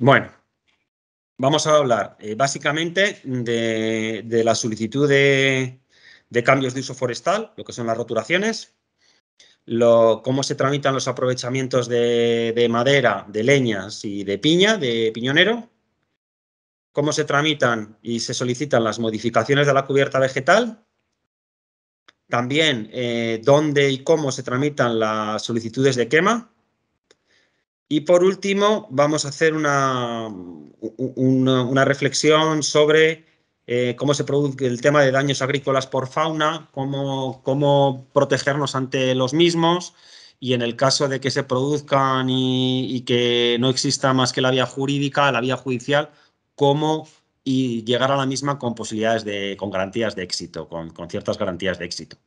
Bueno, vamos a hablar eh, básicamente de, la solicitud de, cambios de uso forestal, lo que son las roturaciones, cómo se tramitan los aprovechamientos de, madera, de leñas y de piña, de piñonero, cómo se tramitan y se solicitan las modificaciones de la cubierta vegetal, también eh, dónde y cómo se tramitan las solicitudes de quema, y por último, vamos a hacer una, una, reflexión sobre eh, cómo se produce el tema de daños agrícolas por fauna, cómo, cómo protegernos ante los mismos y en el caso de que se produzcan y, que no exista más que la vía jurídica, la vía judicial, cómo y llegar a la misma con posibilidades de, con garantías de éxito, con, con ciertas garantías de éxito.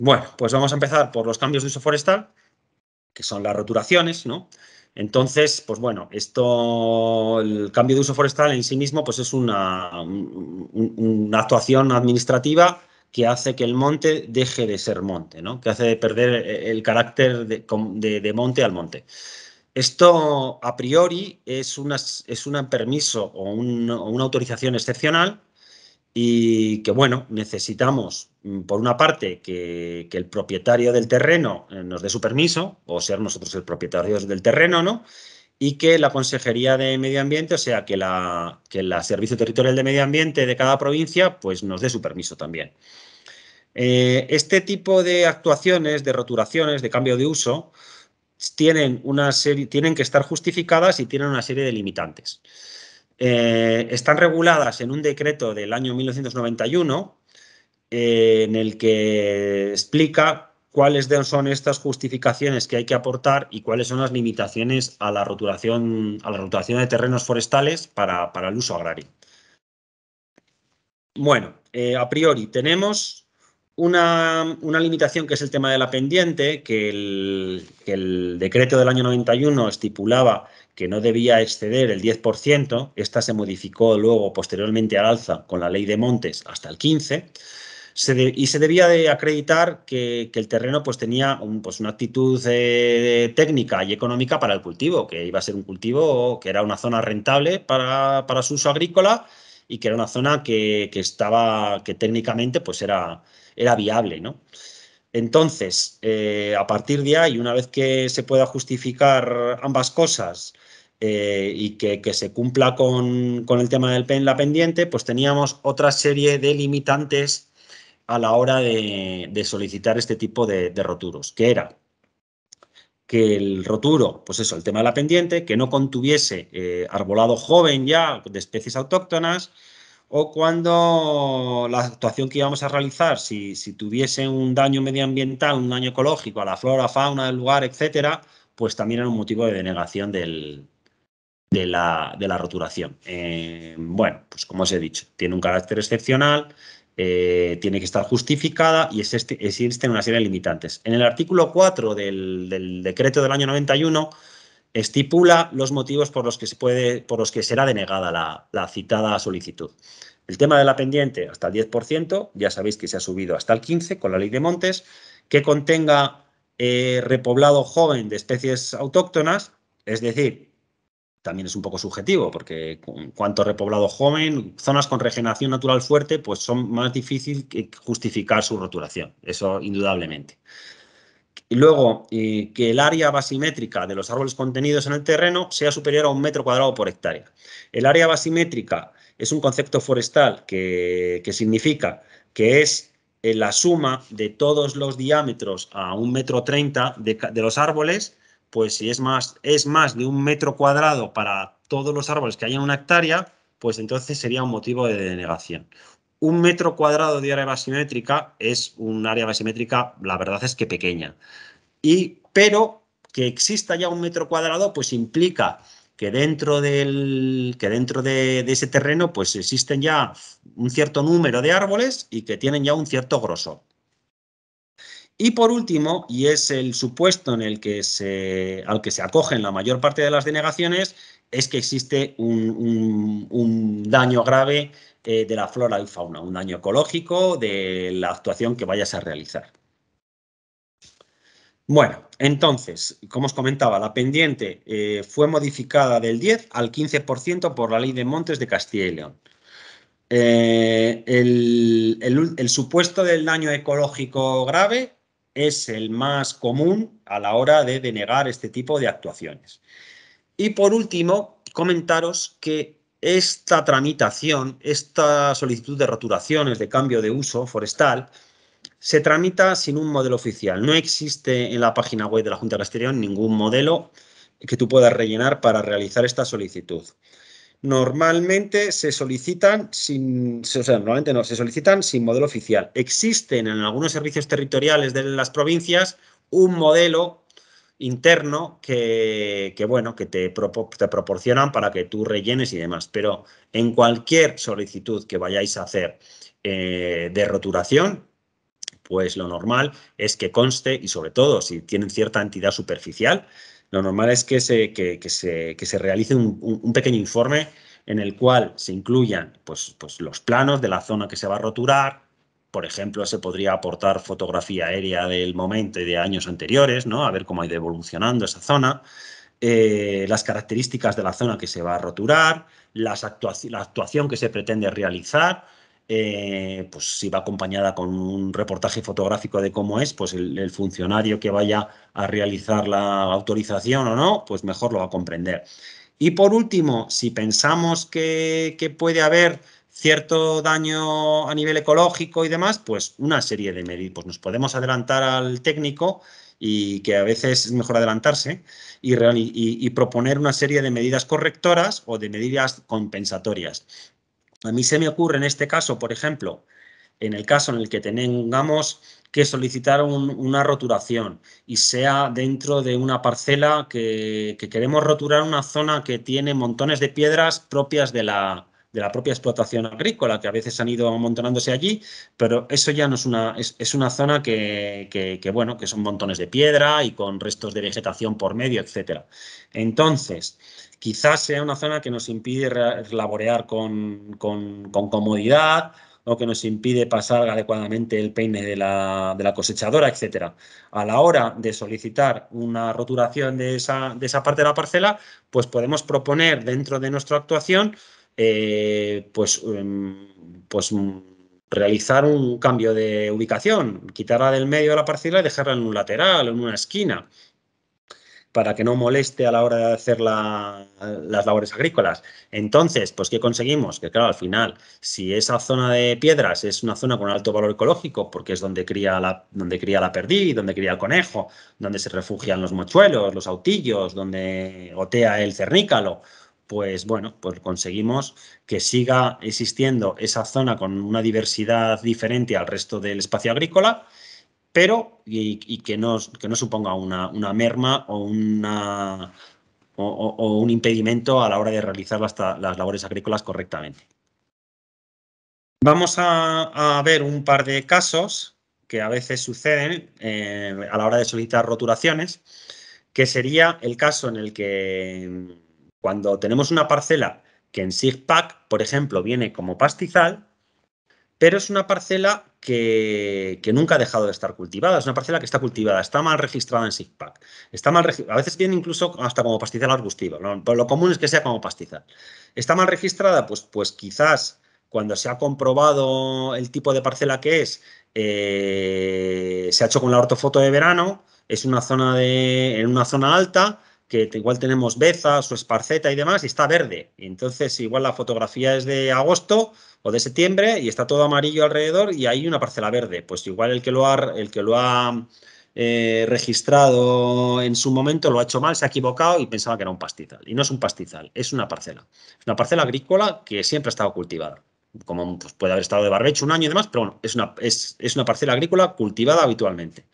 Bueno, pues vamos a empezar por los cambios de uso forestal que son las roturaciones, ¿no? Entonces, pues bueno, esto, el cambio de uso forestal en sí mismo, pues es una, una actuación administrativa que hace que el monte deje de ser monte, ¿no? Que hace de perder el carácter de, monte al monte. Esto, a priori, es, una, es un permiso o una autorización excepcional y que, bueno, necesitamos, mm, por una parte, que, el propietario del terreno eh, nos dé su permiso, o ser nosotros el propietario del terreno, ¿no? Y que la Consejería de Medio Ambiente, o sea, que la, que Servicio Territorial de Medio Ambiente de cada provincia, pues nos dé su permiso también. Eh, este tipo de actuaciones, de roturaciones, de cambio de uso, tienen, una serie, tienen que estar justificadas y tienen una serie de limitantes. Eh, están reguladas en un decreto del año 1991 eh, en el que explica cuáles son estas justificaciones que hay que aportar y cuáles son las limitaciones a la rotulación, a la de terrenos forestales para, el uso agrario. Bueno, eh, a priori tenemos una, limitación que es el tema de la pendiente, que el, decreto del año 91 estipulaba que no debía exceder el 10%, esta se modificó luego posteriormente al alza con la ley de montes hasta el 15%, y se debía de acreditar que, el terreno pues, tenía pues, una actitud eh, técnica y económica para el cultivo, que iba a ser un cultivo que era una zona rentable para, su uso agrícola y que era una zona que, estaba, que técnicamente pues era era viable, ¿no? Entonces, eh, a partir de ahí, una vez que se pueda justificar ambas cosas eh, y que, se cumpla con, el tema del la pendiente, pues teníamos otra serie de limitantes a la hora de, solicitar este tipo de, roturos, que era que el roturo, pues eso, el tema de la pendiente, que no contuviese eh, arbolado joven ya de especies autóctonas, o cuando la actuación que íbamos a realizar, si, tuviese un daño medioambiental, un daño ecológico a la flora, fauna del lugar, etcétera, pues también era un motivo de denegación de, la, roturación. Eh, bueno, pues como os he dicho, tiene un carácter excepcional, eh, tiene que estar justificada y este, existen una serie de limitantes. En el artículo 4 del, del decreto del año 91 estipula los motivos por los que, se puede, por los que será denegada la, citada solicitud. El tema de la pendiente hasta el 10%, ya sabéis que se ha subido hasta el 15% con la ley de montes, que contenga eh, repoblado joven de especies autóctonas, es decir, también es un poco subjetivo, porque cuanto repoblado joven, zonas con regeneración natural fuerte, pues son más difícil justificar su roturación, eso indudablemente. Y luego, eh, que el área basimétrica de los árboles contenidos en el terreno sea superior a un metro cuadrado por hectárea. El área basimétrica es un concepto forestal que, significa que es eh, la suma de todos los diámetros a un metro treinta de, los árboles, pues si es más, es más de un metro cuadrado para todos los árboles que hay en una hectárea, pues entonces sería un motivo de denegación un metro cuadrado de área basimétrica es un área basimétrica, la verdad es que pequeña. Y, pero que exista ya un metro cuadrado, pues implica que dentro, del, que dentro de, ese terreno pues existen ya un cierto número de árboles y que tienen ya un cierto grosor. Y por último, y es el supuesto en el que se, al que se acogen la mayor parte de las denegaciones, es que existe un, daño grave eh, de la flora y fauna, un daño ecológico de la actuación que vayas a realizar. Bueno, entonces, como os comentaba, la pendiente eh, fue modificada del 10 al 15% por la ley de montes de Castilla y León. Eh, el supuesto del daño ecológico grave es el más común a la hora de denegar este tipo de actuaciones. Y por último, comentaros que esta tramitación, esta solicitud de roturaciones, de cambio de uso forestal, se tramita sin un modelo oficial. No existe en la página web de la Junta de Castellón ningún modelo que tú puedas rellenar para realizar esta solicitud. Normalmente se solicitan sin, normalmente no, se solicitan sin modelo oficial. Existen en algunos servicios territoriales de las provincias un modelo interno que, bueno, que te, te proporcionan para que tú rellenes y demás. Pero en cualquier solicitud que vayáis a hacer eh, de roturación, pues lo normal es que conste y sobre todo si tienen cierta entidad superficial, lo normal es que se, se, realice un, pequeño informe en el cual se incluyan pues, pues, los planos de la zona que se va a roturar, por ejemplo, se podría aportar fotografía aérea del momento y de años anteriores, ¿no? A ver cómo ha ido evolucionando esa zona. Eh, las características de la zona que se va a roturar, la actuación que se pretende realizar, eh, pues si va acompañada con un reportaje fotográfico de cómo es, pues el, funcionario que vaya a realizar la autorización o no, pues mejor lo va a comprender. Y por último, si pensamos que, que puede haber cierto daño a nivel ecológico y demás, pues una serie de medidas. Pues nos podemos adelantar al técnico y que a veces es mejor adelantarse y, proponer una serie de medidas correctoras o de medidas compensatorias. A mí se me ocurre en este caso, por ejemplo, en el caso en el que tengamos que solicitar una roturación y sea dentro de una parcela que queremos roturar una zona que tiene montones de piedras propias de la, de la propia explotación agrícola, que a veces han ido amontonándose allí, pero eso ya no es una, es, una zona que, que, bueno, que son montones de piedra y con restos de vegetación por medio, etcétera. Entonces, quizás sea una zona que nos impide laborear con, con, comodidad, o que nos impide pasar adecuadamente el peine de la, de la, cosechadora, etcétera A la hora de solicitar una roturación de esa, de esa parte de la parcela, pues podemos proponer dentro de nuestra actuación eh, pues, em, pues mm, realizar un cambio de ubicación, quitarla del medio de la parcela y dejarla en un lateral, en una esquina, para que no moleste a la hora de hacer las labores agrícolas. Entonces, pues ¿qué conseguimos? Que claro, al final, si esa zona de piedras es una zona con alto valor ecológico, porque es donde cría la, donde cría la perdiz, donde cría el conejo, donde se refugian los mochuelos, los autillos, donde gotea el cernícalo, pues bueno, pues conseguimos que siga existiendo esa zona con una diversidad diferente al resto del espacio agrícola, pero y, que, no, suponga una, merma o, una, o, un impedimento a la hora de realizar las, las labores agrícolas correctamente. Vamos a, ver un par de casos que a veces suceden eh, a la hora de solicitar roturaciones, que sería el caso en el que cuando tenemos una parcela que en SIGPAC, por ejemplo, viene como pastizal, pero es una parcela que, que, nunca ha dejado de estar cultivada, es una parcela que está cultivada, está mal registrada en SIGPAC, está mal a veces viene incluso hasta como pastizal arbustivo, pero lo común es que sea como pastizal. Está mal registrada, pues, pues quizás cuando se ha comprobado el tipo de parcela que es, eh, se ha hecho con la ortofoto de verano, es una zona de, en una zona alta, que igual tenemos beza, su esparceta y demás, y está verde. Y entonces, igual la fotografía es de agosto o de septiembre y está todo amarillo alrededor y hay una parcela verde. Pues igual el que lo ha, eh, registrado en su momento lo ha hecho mal, se ha equivocado y pensaba que era un pastizal. Y no es un pastizal, es una parcela. Es una parcela agrícola que siempre ha estado cultivada. Como pues, puede haber estado de barbecho un año y demás, pero bueno, es una, es, es una parcela agrícola cultivada habitualmente.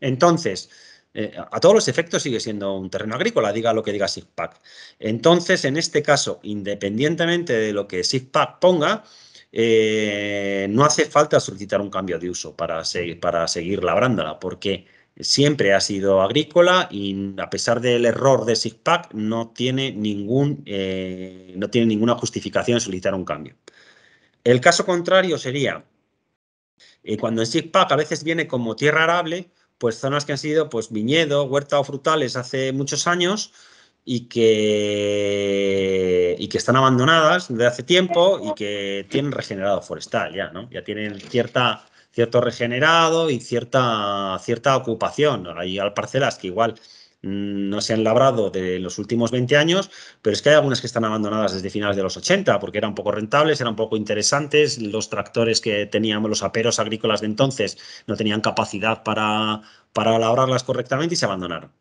Entonces, eh, a todos los efectos sigue siendo un terreno agrícola, diga lo que diga SIGPAC. Entonces, en este caso, independientemente de lo que SIGPAC ponga, eh, no hace falta solicitar un cambio de uso para, seguir labrándola, porque siempre ha sido agrícola y a pesar del error de SIGPAC no tiene, ningún, eh, no tiene ninguna justificación solicitar un cambio. El caso contrario sería cuando en SIGPAC a veces viene como tierra arable pues zonas que han sido pues viñedo, huerta o frutales hace muchos años y que, y que están abandonadas desde hace tiempo y que tienen regenerado forestal ya, ¿no? Ya tienen cierta, cierto regenerado y cierta, cierta ocupación. Hay parcelas que igual Mm, no se han labrado de los últimos 20 años, pero es que hay algunas que están abandonadas desde finales de los 80, porque eran poco rentables, eran poco interesantes, los tractores que teníamos, los aperos agrícolas de entonces, no tenían capacidad para, para labrarlas correctamente y se abandonaron.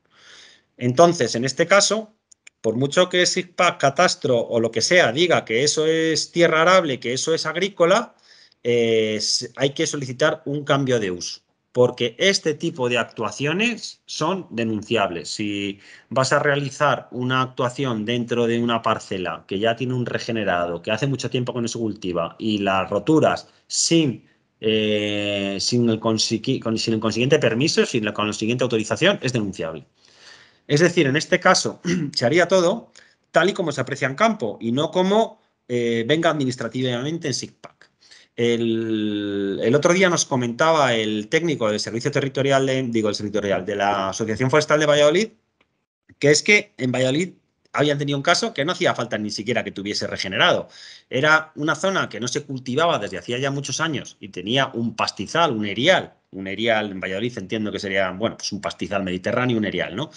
Entonces, en este caso, por mucho que SIGPAC, Catastro o lo que sea diga que eso es tierra arable, que eso es agrícola, eh, hay que solicitar un cambio de uso porque este tipo de actuaciones son denunciables. Si vas a realizar una actuación dentro de una parcela que ya tiene un regenerado, que hace mucho tiempo que no se cultiva, y las roturas sin, eh, sin, el, consiguiente permiso, sin la consiguiente autorización, es denunciable. Es decir, en este caso se haría todo tal y como se aprecia en campo y no como eh, venga administrativamente en SIGPAC. El, otro día nos comentaba el técnico del Servicio Territorial, de, digo, el territorial de la Asociación Forestal de Valladolid, que es que en Valladolid habían tenido un caso que no hacía falta ni siquiera que tuviese regenerado. Era una zona que no se cultivaba desde hacía ya muchos años y tenía un pastizal, un erial. Un erial en Valladolid entiendo que sería, bueno, pues un pastizal mediterráneo, un erial, ¿no?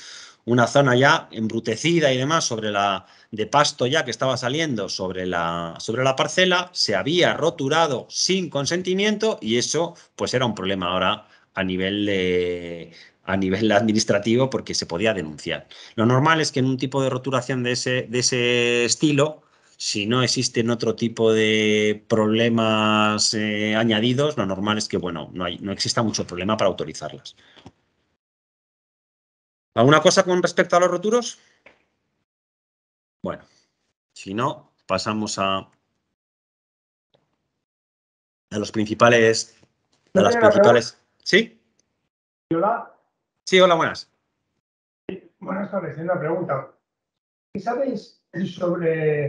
una zona ya embrutecida y demás sobre la de pasto ya que estaba saliendo sobre la sobre la parcela se había roturado sin consentimiento y eso pues era un problema ahora a nivel de a nivel administrativo porque se podía denunciar. Lo normal es que en un tipo de roturación de ese, de ese estilo, si no existen otro tipo de problemas eh, añadidos, lo normal es que bueno, no, hay, no exista mucho problema para autorizarlas. ¿Alguna cosa con respecto a los roturos? Bueno, si no, pasamos a, a los principales, a las principales. ¿Sí? Hola. Sí, hola, buenas. Buenas tardes, una pregunta. sabéis sobre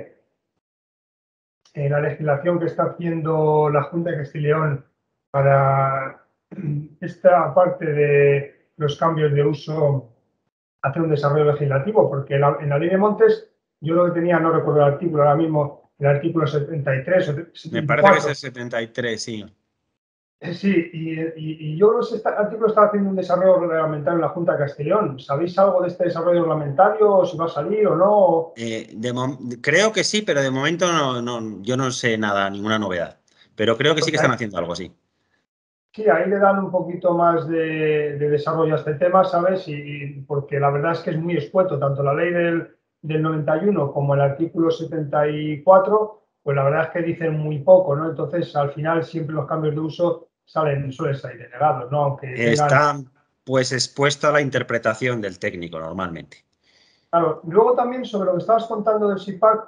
eh, la legislación que está haciendo la Junta de Castileón para mm, esta parte de los cambios de uso hacer un desarrollo legislativo, porque en la ley de montes, yo lo que tenía, no recuerdo el artículo ahora mismo, el artículo 73. Me parece que es el 73, sí. Eh, sí, y, yo creo que este artículo está haciendo un desarrollo reglamentario en la Junta de Castellón. ¿Sabéis algo de este desarrollo reglamentario? ¿Si va a salir o no? Eh, creo que sí, pero de momento no, yo no sé nada, ninguna novedad. Pero creo que sí que están haciendo algo así. Sí, ahí le dan un poquito más de, desarrollo a este tema, ¿sabes? Y, porque la verdad es que es muy expuesto, tanto la ley del, 91 como el artículo 74, pues la verdad es que dicen muy poco, ¿no? Entonces, al final, siempre los cambios de uso salen, suelen salir denegados, ¿no? Aunque Están, pues, expuesto a la interpretación del técnico, normalmente. Claro, luego también sobre lo que estabas contando del SIPAC,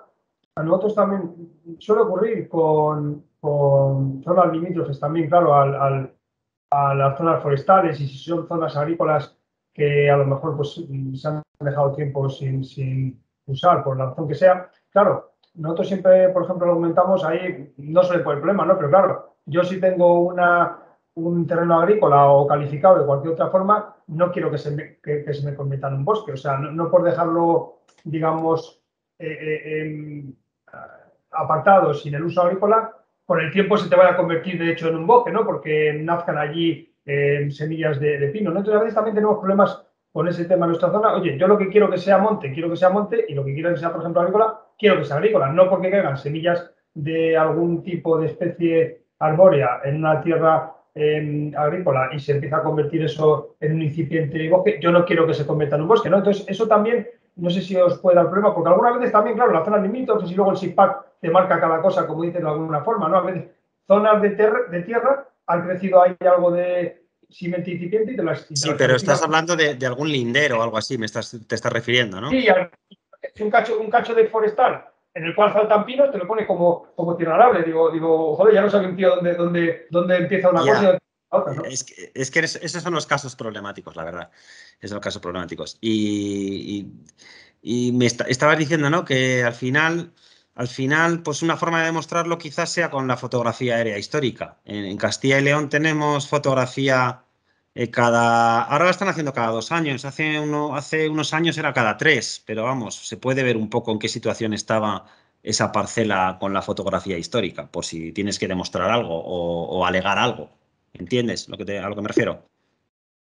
a nosotros también suele ocurrir con, con zonas limítrofes también, claro, a las zonas forestales y si son zonas agrícolas que a lo mejor pues, se han dejado tiempo sin, usar por la razón que sea. Claro, nosotros siempre, por ejemplo, lo aumentamos ahí no se por el problema, ¿no? Pero claro, yo si tengo una, un terreno agrícola o calificado de cualquier otra forma, no quiero que se me, que, se me convierta en un bosque. O sea, no, por dejarlo, digamos, eh, eh, em, apartado sin el uso agrícola, con el tiempo se te va a convertir de hecho en un bosque, ¿no? Porque nazcan allí eh, semillas de, pino, ¿no? Entonces a veces también tenemos problemas con ese tema en nuestra zona. Oye, yo lo que quiero que sea monte, quiero que sea monte, y lo que quiero que sea, por ejemplo, agrícola, quiero que sea agrícola, no porque caigan semillas de algún tipo de especie arbórea en una tierra em, agrícola y se empieza a convertir eso en un incipiente bosque, yo no quiero que se convierta en un bosque, ¿no? Entonces, eso también, no sé si os puede dar problema, porque algunas veces también, claro, la zona limítrofe, y luego el SIPAC te marca cada cosa, como dicen de alguna forma, ¿no? A veces zonas de, tierra, de tierra han crecido ahí algo de cimiento incipiente y te lo has... sí, pero estás hablando de, algún lindero o algo así, me estás, te estás refiriendo, ¿no? Sí, un cacho, un cacho de forestal en el cual saltan pinos, te lo pone como, como tirarable. Digo, digo, joder, ya no sé un tío dónde, dónde, dónde empieza una cosa y dónde otra, ¿no? Es que, es que esos son los casos problemáticos, la verdad. Esos son los casos problemáticos. Y, me estabas diciendo, ¿no? Que al final al final, pues una forma de demostrarlo quizás sea con la fotografía aérea histórica. En, Castilla y León tenemos fotografía eh, cada. Ahora la están haciendo cada dos años. Hace, unos años era cada tres, pero vamos, se puede ver un poco en qué situación estaba esa parcela con la fotografía histórica, por si tienes que demostrar algo o, alegar algo. ¿Entiendes lo que a lo que me refiero?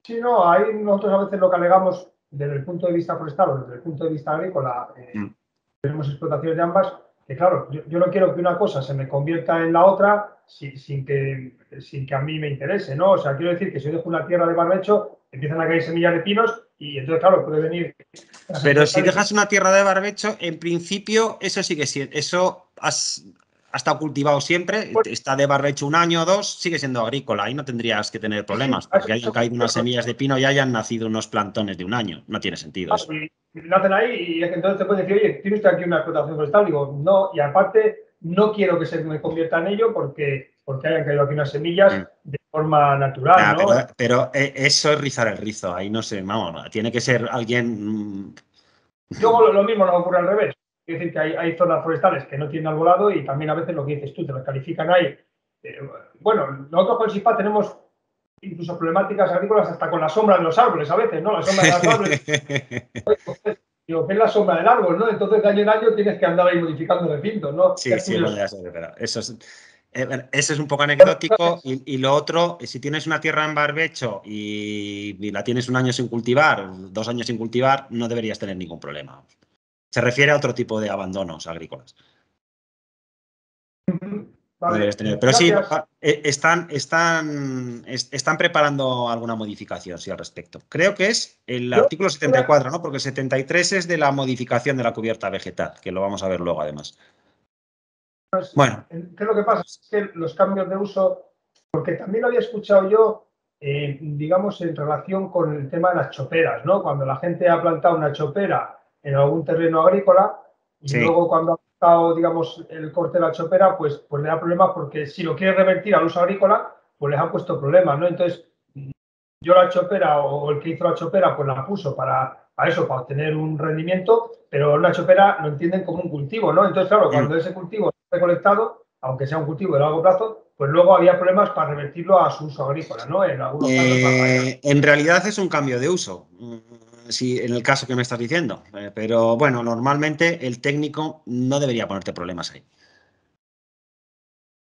Sí, no, ahí nosotros a veces lo que alegamos desde el punto de vista forestal o desde el punto de vista agrícola. Eh, mm tenemos explotaciones de ambas, que claro, yo, no quiero que una cosa se me convierta en la otra sin, que, sin que a mí me interese, ¿no? O sea, quiero decir que si yo dejo una tierra de barbecho, empiezan a caer semillas de pinos y entonces, claro, puede venir... Pero si dejas una tierra de barbecho, en principio, eso sí que sí, eso has, ha estado cultivado siempre, pues está de barrecho un año o dos, sigue siendo agrícola, ahí no tendrías que tener problemas, porque hayan caído unas semillas de pino y hayan nacido unos plantones de un año, no tiene sentido. Ah, nacen ahí y entonces te pueden decir, oye, ¿tienes aquí una explotación forestal, digo, no, y aparte no quiero que se me convierta en ello porque, porque hayan caído aquí unas semillas mm. de forma natural. ¿no? pero, eh, eso es rizar el rizo, ahí no sé, vamos, tiene que ser alguien... Mm, Yo lo, lo mismo nos ocurre al revés. Es decir, que hay, zonas forestales que no tienen arbolado y también a veces lo que dices tú, te lo califican ahí. Eh, bueno, nosotros con SISPA tenemos incluso problemáticas agrícolas hasta con la sombra de los árboles a veces, ¿no? La sombra de los árboles. digo, es la sombra del árbol, no? Entonces, de año en año tienes que andar ahí modificando recinto, ¿no? Sí, sí, eso es... Eh, es un poco anecdótico y, lo otro, si tienes una tierra en barbecho y la tienes un año sin cultivar, dos años sin cultivar, no deberías tener ningún problema. Se refiere a otro tipo de abandonos agrícolas. Pero sí, ah, eh, están, están, están preparando alguna modificación sí, al respecto. Creo que es el artículo 74, ¿no? Porque el 73 es de la modificación de la cubierta vegetal, que lo vamos a ver luego además. Pues, bueno. Eh, lo que pasa? Es que los cambios de uso, porque también lo había escuchado yo, eh, digamos, en relación con el tema de las choperas, ¿no? Cuando la gente ha plantado una chopera en algún terreno agrícola y luego cuando ha estado, digamos, el corte de la chopera, pues, pues le da problemas porque si lo quiere revertir al uso agrícola, pues les ha puesto problemas, ¿no? Entonces, yo la chopera o el que hizo la chopera, pues la puso para, eso, para obtener un rendimiento, pero la chopera lo entienden como un cultivo, ¿no? Entonces, claro, cuando ese cultivo está recolectado, aunque sea un cultivo de largo plazo, pues luego había problemas para revertirlo a su uso agrícola, ¿no? En, algunos eh, en realidad es un cambio de uso si en el caso que me estás diciendo. Eh, pero bueno, normalmente el técnico no debería ponerte problemas ahí.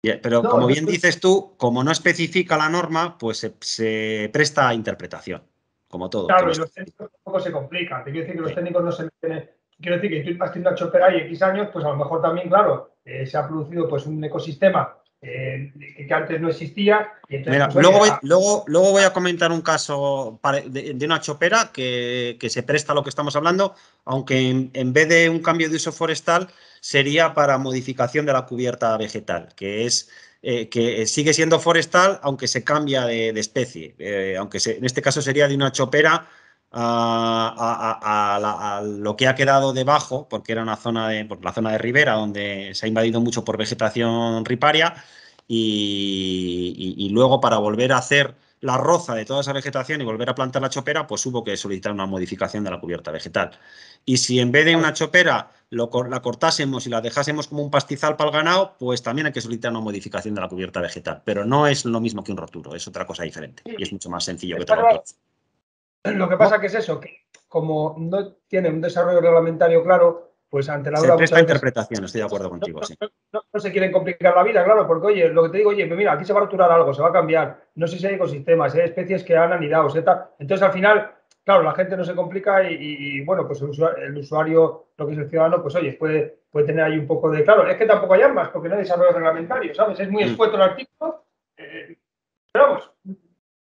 Eh, pero como bien dices tú, como no especifica la norma, pues se, presta a interpretación, como todo. Claro, y los técnicos tampoco se complican. Te quiero decir que los técnicos no se meten. Quiero decir que tú has tenido a Chopper ahí X años, pues a lo mejor también, claro, eh, se ha producido pues un ecosistema eh, que antes no existía. Pues, luego, voy, luego, voy a comentar un caso de, una chopera que, se presta a lo que estamos hablando, aunque en, vez de un cambio de uso forestal sería para modificación de la cubierta vegetal, que es eh, que sigue siendo forestal aunque se cambia de, especie, eh, aunque en este caso sería de una chopera a, lo que ha quedado debajo, porque era una zona de, la zona de ribera donde se ha invadido mucho por vegetación riparia, y, luego para volver a hacer la roza de toda esa vegetación y volver a plantar la chopera, pues hubo que solicitar una modificación de la cubierta vegetal. Y si en vez de una chopera la cortásemos y la dejásemos como un pastizal para el ganado, pues también hay que solicitar una modificación de la cubierta vegetal. Pero no es lo mismo que un roturo, es otra cosa diferente y es mucho más sencillo que todo. Lo que pasa que es eso, que como no tiene un desarrollo reglamentario claro, pues ante la duda... esta interpretación, estoy de acuerdo contigo. No, se quieren complicar la vida, claro, porque oye, lo que te digo, oye, pues mira, aquí se va a roturar algo, se va a cambiar, no sé si hay ecosistemas, hay ¿eh? especies que han anidado, etc. Entonces al final, claro, la gente no se complica y, bueno, pues el usuario, lo que es el ciudadano, pues oye, puede, puede tener ahí un poco de... Claro, es que tampoco hay armas porque no hay desarrollo reglamentario, ¿sabes? Es muy mm. escueto el artículo. Eh, vamos,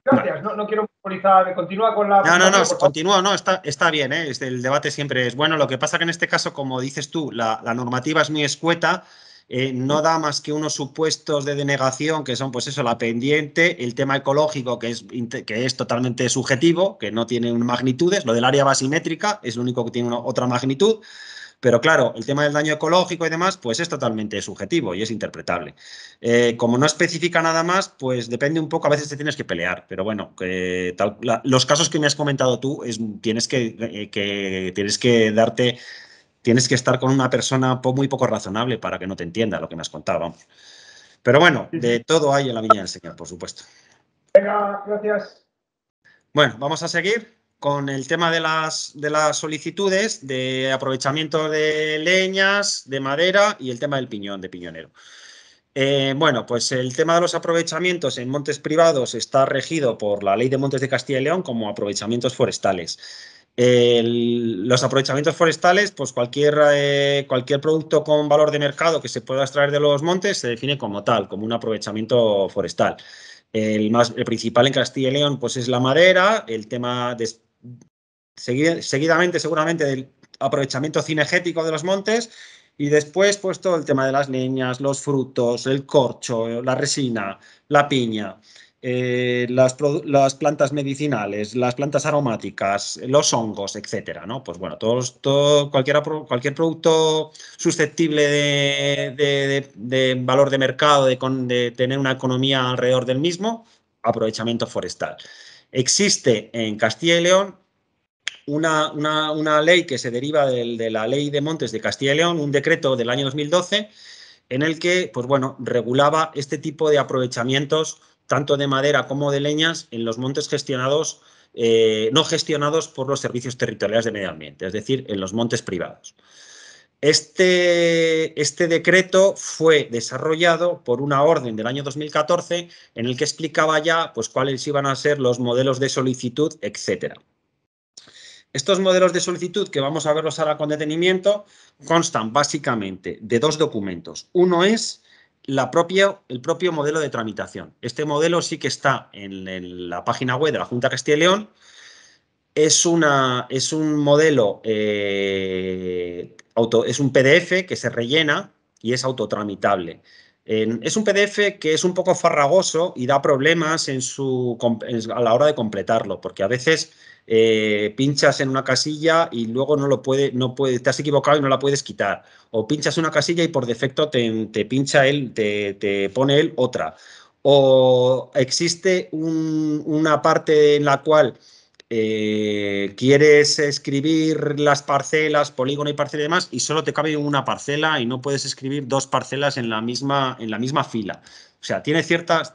Gracias, no, no quiero monopolizar, continúa con la... No, no, no, continúa, no, está, está bien, ¿eh? el debate siempre es bueno, lo que pasa que en este caso, como dices tú, la, normativa es muy escueta, eh, no da más que unos supuestos de denegación que son pues eso, la pendiente, el tema ecológico que es, que es totalmente subjetivo, que no tiene magnitudes, lo del área basimétrica es lo único que tiene otra magnitud, pero claro, el tema del daño ecológico y demás, pues es totalmente subjetivo y es interpretable. Eh, como no especifica nada más, pues depende un poco, a veces te tienes que pelear, pero bueno, los casos que me has comentado tú, tienes, eh, que, tienes que darte, tienes que estar con una persona muy poco razonable para que no te entienda lo que me has contado, Pero bueno, de todo hay en la Viña del Señor, por supuesto. Venga, gracias. Bueno, vamos a seguir con el tema de las, de las solicitudes de aprovechamiento de leñas, de madera y el tema del piñón, de piñonero. Eh, bueno, pues el tema de los aprovechamientos en montes privados está regido por la ley de montes de Castilla y León como aprovechamientos forestales. los aprovechamientos forestales, pues cualquier, eh, cualquier producto con valor de mercado que se pueda extraer de los montes se define como tal, como un aprovechamiento forestal. El, más, el principal en Castilla y León pues es la madera, el tema de, seguidamente, seguramente, del aprovechamiento cinegético de los montes y después, pues todo el tema de las leñas, los frutos, el corcho, la resina, la piña. Eh, las, plantas medicinales, las plantas aromáticas, los hongos, etcétera, ¿no? Pues bueno, cualquier, cualquier producto susceptible de, de valor de mercado, de, tener una economía alrededor del mismo, aprovechamiento forestal. Existe en Castilla y León una, ley que se deriva de, la ley de montes de Castilla y León, un decreto del año 2012, en el que, pues bueno, regulaba este tipo de aprovechamientos tanto de madera como de leñas en los montes gestionados, eh, no gestionados por los servicios territoriales de medio ambiente, es decir, en los montes privados. Este, este, decreto fue desarrollado por una orden del año 2014 en el que explicaba ya pues, cuáles iban a ser los modelos de solicitud, etc. Estos modelos de solicitud, que vamos a verlos ahora con detenimiento, constan básicamente de dos documentos. Uno es la propia, el propio modelo de tramitación. Este modelo sí que está en, la página web de la Junta de Castilla y León. Es, una, es un modelo eh, es un PDF que se rellena y es autotramitable. es un PDF que es un poco farragoso y da problemas a la hora de completarlo, porque a veces eh, pinchas en una casilla y luego no lo puede, no puede, te has equivocado y no la puedes quitar. O pinchas una casilla y por defecto te, pincha él, te, pone él otra. O existe una parte en la cual eh, quieres escribir las parcelas, polígono y parcela y demás, y solo te cabe una parcela y no puedes escribir dos parcelas en la misma, en la misma fila. O sea, tiene,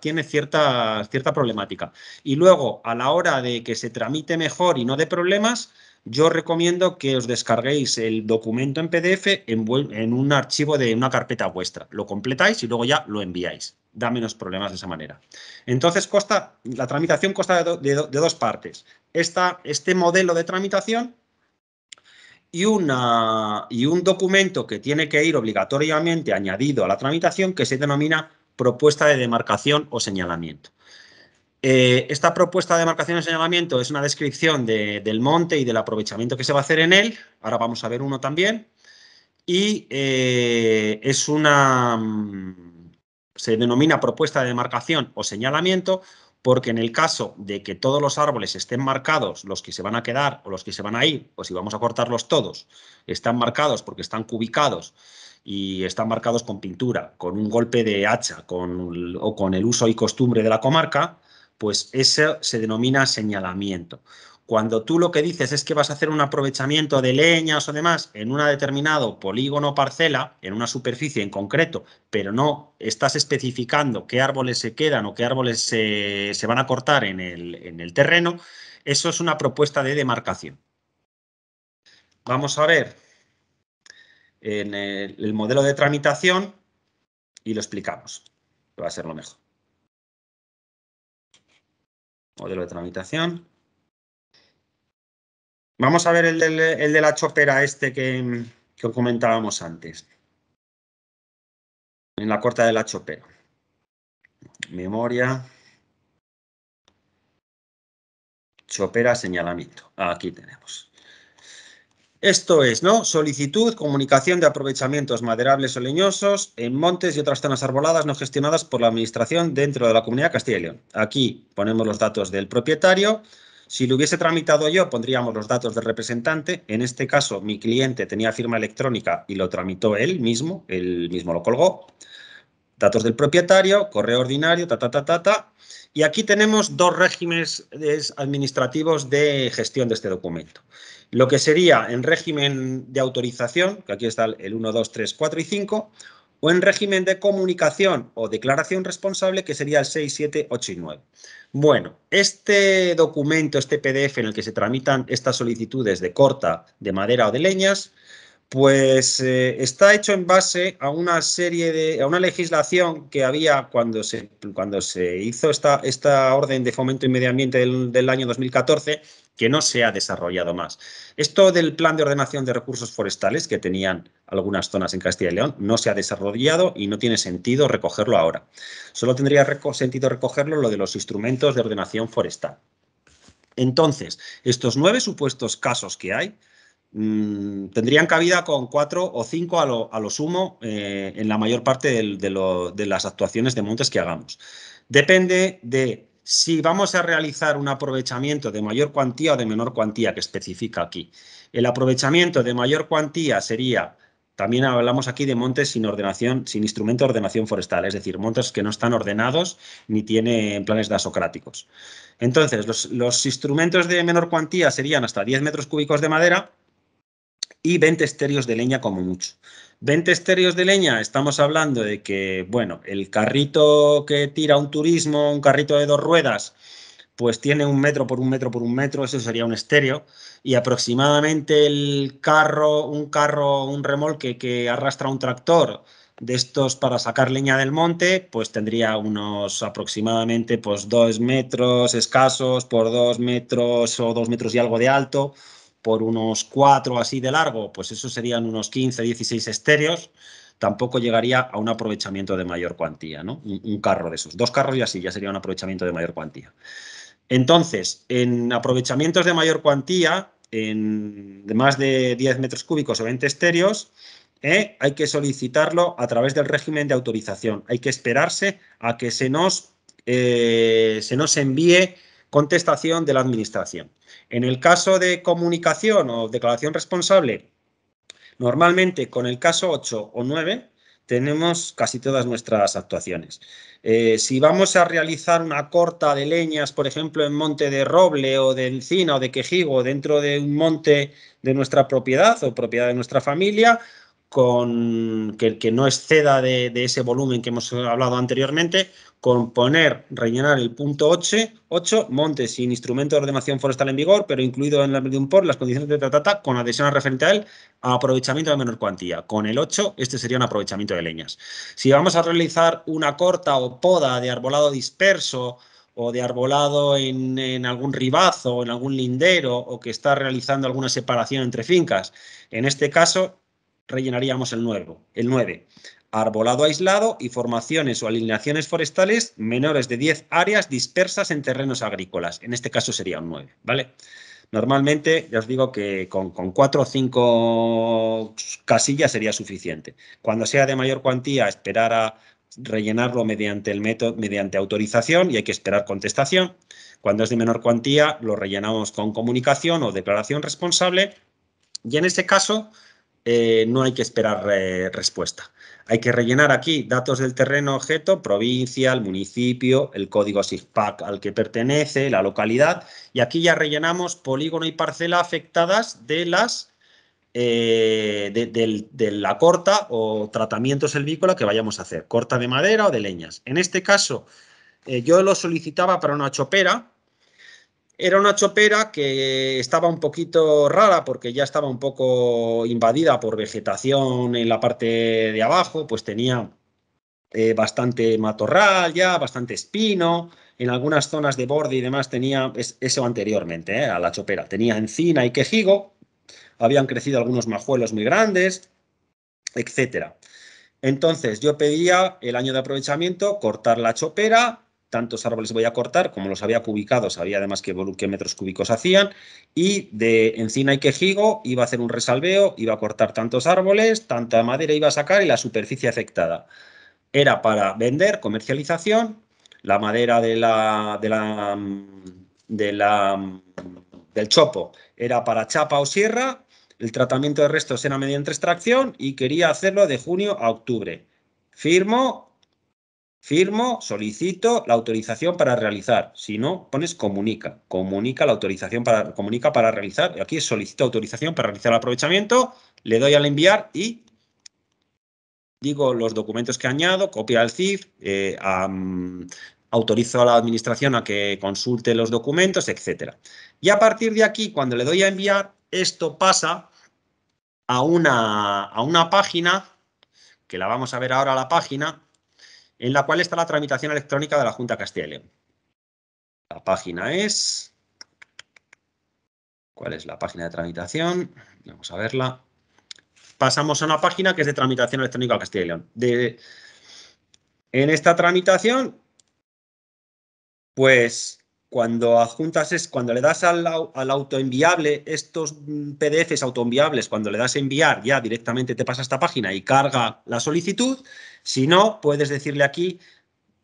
tiene cierta, cierta problemática. Y luego, a la hora de que se tramite mejor y no dé problemas, yo recomiendo que os descarguéis el documento en PDF en, un archivo de una carpeta vuestra. Lo completáis y luego ya lo enviáis. Da menos problemas de esa manera. Entonces, la tramitación consta de, dos partes. este modelo de tramitación y un documento que tiene que ir obligatoriamente añadido a la tramitación que se denomina propuesta de demarcación o señalamiento. Eh, esta propuesta de marcación o señalamiento es una descripción del monte y del aprovechamiento que se va a hacer en él. Ahora vamos a ver uno también. Y eh, es una... Mm, se denomina propuesta de demarcación o señalamiento porque en el caso de que todos los árboles estén marcados, los que se van a quedar o los que se van a ir, o si vamos a cortarlos todos, están marcados porque están cubicados y están marcados con pintura, con un golpe de hacha o con el uso y costumbre de la comarca, pues eso se denomina señalamiento. Cuando tú lo que dices es que vas a hacer un aprovechamiento de leñas o demás en un determinado polígono parcela, en una superficie en concreto, pero no estás especificando qué árboles se quedan o qué árboles se, van a cortar en el, terreno, eso es una propuesta de demarcación. Vamos a ver en el, modelo de tramitación y lo explicamos, va a ser lo mejor modelo de tramitación. Vamos a ver el, de la chopera este que, que comentábamos antes. En la corta de la chopera. Memoria. Chopera señalamiento. Aquí tenemos. Esto es, ¿no? Solicitud, comunicación de aprovechamientos maderables o leñosos en montes y otras zonas arboladas no gestionadas por la Administración dentro de la Comunidad Castilla y León. Aquí ponemos los datos del propietario. Si lo hubiese tramitado yo, pondríamos los datos del representante. En este caso, mi cliente tenía firma electrónica y lo tramitó él mismo, él mismo lo colgó datos del propietario, correo ordinario, ta, ta, ta, ta, Y aquí tenemos dos regímenes administrativos de gestión de este documento. Lo que sería en régimen de autorización, que aquí está el 1, 2, 3, 4 y 5, o en régimen de comunicación o declaración responsable, que sería el 6, 7, 8 y 9. Bueno, este documento, este PDF en el que se tramitan estas solicitudes de corta, de madera o de leñas, pues eh, está hecho en base a una serie de, a una legislación que había cuando se, hizo esta, orden de fomento y medio ambiente del, año 2014, que no se ha desarrollado más. Esto del plan de ordenación de recursos forestales que tenían algunas zonas en Castilla y León no se ha desarrollado y no tiene sentido recogerlo ahora. Solo tendría sentido recogerlo lo de los instrumentos de ordenación forestal. Entonces, estos nueve supuestos casos que hay Mm, tendrían cabida con cuatro o cinco a lo, sumo eh, en la mayor parte de, las actuaciones de montes que hagamos. Depende de si vamos a realizar un aprovechamiento de mayor cuantía o de menor cuantía que especifica aquí. El aprovechamiento de mayor cuantía sería también hablamos aquí de montes sin ordenación, sin instrumento de ordenación forestal, es decir, montes que no están ordenados ni tienen planes dasocráticos. Entonces, los, los, instrumentos de menor cuantía serían hasta 10 metros cúbicos de madera y 20 esterios de leña como mucho. 20 esterios de leña, estamos hablando de que, bueno, el carrito que tira un turismo, un carrito de dos ruedas, pues tiene un metro por un metro por un metro, eso sería un estéreo, y aproximadamente el carro, un carro, un remolque que arrastra un tractor de estos para sacar leña del monte, pues tendría unos aproximadamente pues dos metros escasos por dos metros o dos metros y algo de alto, por unos 4 así de largo, pues eso serían unos 15, 16 estéreos, tampoco llegaría a un aprovechamiento de mayor cuantía, ¿no? Un, carro de esos. Dos carros y así ya sería un aprovechamiento de mayor cuantía. Entonces, en aprovechamientos de mayor cuantía, en de más de 10 metros cúbicos o 20 estéreos, ¿eh? hay que solicitarlo a través del régimen de autorización. Hay que esperarse a que se nos, eh, se nos envíe contestación de la Administración. En el caso de comunicación o declaración responsable, normalmente con el caso 8 o 9 tenemos casi todas nuestras actuaciones. Eh, si vamos a realizar una corta de leñas, por ejemplo, en monte de roble o de encina o de quejigo, dentro de un monte de nuestra propiedad o propiedad de nuestra familia, con que, que no exceda de, ese volumen que hemos hablado anteriormente, con poner, rellenar el punto 8, 8 montes sin instrumento de ordenación forestal en vigor, pero incluido en la de por las condiciones de tratata con adhesión referente a él, a aprovechamiento de menor cuantía. Con el 8, este sería un aprovechamiento de leñas. Si vamos a realizar una corta o poda de arbolado disperso, o de arbolado en, en, algún ribazo o en algún lindero o que está realizando alguna separación entre fincas. En este caso, rellenaríamos el 9. El 9. Arbolado aislado y formaciones o alineaciones forestales menores de 10 áreas dispersas en terrenos agrícolas. En este caso sería un 9, ¿vale? Normalmente, ya os digo que con, con, cuatro o cinco casillas sería suficiente. Cuando sea de mayor cuantía, esperar a rellenarlo mediante el método, mediante autorización y hay que esperar contestación. Cuando es de menor cuantía, lo rellenamos con comunicación o declaración responsable. Y en este caso, eh, no hay que esperar eh, respuesta. Hay que rellenar aquí datos del terreno objeto, provincia, el municipio, el código SIGPAC al que pertenece, la localidad, y aquí ya rellenamos polígono y parcela afectadas de las eh, de, la corta o tratamiento selvícola que vayamos a hacer, corta de madera o de leñas. En este caso, yo lo solicitaba para una chopera, era una chopera que estaba un poquito rara porque ya estaba un poco invadida por vegetación en la parte de abajo, pues tenía eh, bastante matorral ya, bastante espino, en algunas zonas de borde y demás tenía eso anteriormente eh, a la chopera, tenía encina y quejigo, habían crecido algunos majuelos muy grandes, etcétera. Entonces yo pedía el año de aprovechamiento, cortar la chopera, tantos árboles voy a cortar, como los había cubicado, sabía además qué, metros cúbicos hacían, y de encina y quejigo iba a hacer un resalveo, iba a cortar tantos árboles, tanta madera iba a sacar y la superficie afectada. Era para vender, comercialización, la madera de la, del chopo era para chapa o sierra, el tratamiento de restos era mediante extracción y quería hacerlo de junio a octubre. Firmo, Firmo, solicito la autorización para realizar. Si no, pones comunica. Comunica la autorización para, comunica para realizar. Aquí solicito autorización para realizar el aprovechamiento. Le doy al enviar y digo los documentos que añado, copia al CIF, eh, autorizo a la administración a que consulte los documentos, etc. Y a partir de aquí, cuando le doy a enviar, esto pasa a a una página, que la vamos a ver ahora la página, en la cual está la tramitación electrónica de la Junta Castilla y León. La página es... ¿Cuál es la página de tramitación? Vamos a verla. Pasamos a una página que es de tramitación electrónica de Castilla y León. en esta tramitación, pues cuando adjuntas es cuando le das al, al autoenviable estos mm, PDFs autoenviables, cuando le das enviar, ya directamente te pasa a esta página y carga la solicitud. Si no, puedes decirle aquí,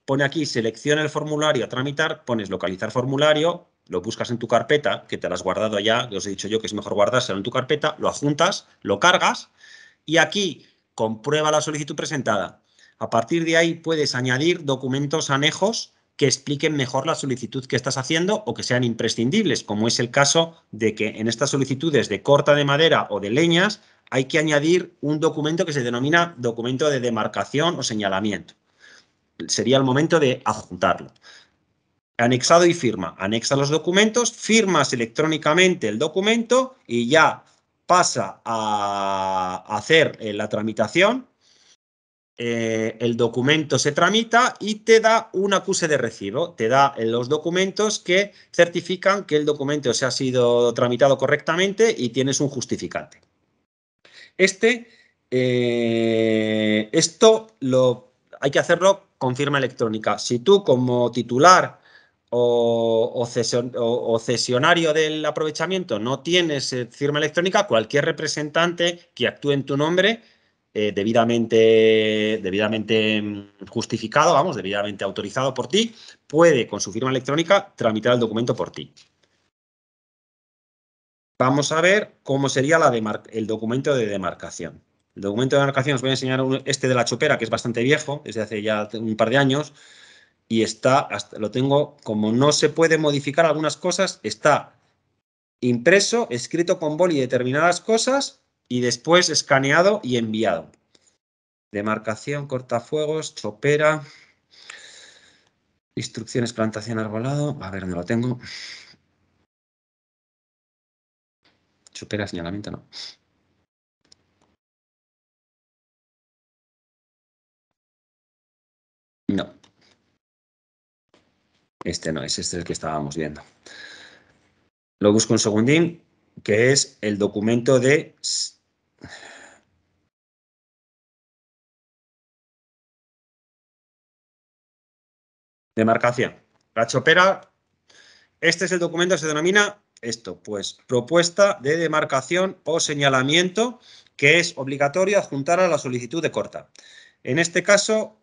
pone aquí, selecciona el formulario a tramitar, pones localizar formulario, lo buscas en tu carpeta, que te la has guardado ya, os he dicho yo que es mejor guardárselo en tu carpeta, lo adjuntas, lo cargas y aquí comprueba la solicitud presentada. A partir de ahí puedes añadir documentos anejos que expliquen mejor la solicitud que estás haciendo o que sean imprescindibles, como es el caso de que en estas solicitudes de corta de madera o de leñas hay que añadir un documento que se denomina documento de demarcación o señalamiento. Sería el momento de adjuntarlo. Anexado y firma. Anexa los documentos, firmas electrónicamente el documento y ya pasa a hacer eh, la tramitación eh, el documento se tramita y te da un acuse de recibo, te da los documentos que certifican que el documento se ha sido tramitado correctamente y tienes un justificante. Este, eh, esto lo, hay que hacerlo con firma electrónica. Si tú como titular o, o, cesionario del aprovechamiento no tienes eh, firma electrónica, cualquier representante que actúe en tu nombre eh, debidamente, debidamente mm, justificado, vamos, debidamente autorizado por ti, puede con su firma electrónica tramitar el documento por ti. Vamos a ver cómo sería la el documento de demarcación. El documento de demarcación os voy a enseñar este de la chopera, que es bastante viejo, desde hace ya un par de años, y está, lo tengo, como no se puede modificar algunas cosas, está impreso, escrito con boli determinadas cosas y después escaneado y enviado. Demarcación, cortafuegos, chopera, instrucciones, plantación, arbolado. A ver, no lo tengo. Chopera, señalamiento, no. No. Este no es, este es el que estábamos viendo. Lo busco un segundín, que es el documento de Demarcación. La chopera. Este es el documento se denomina esto, pues propuesta de demarcación o señalamiento que es obligatorio adjuntar a la solicitud de corta. En este caso,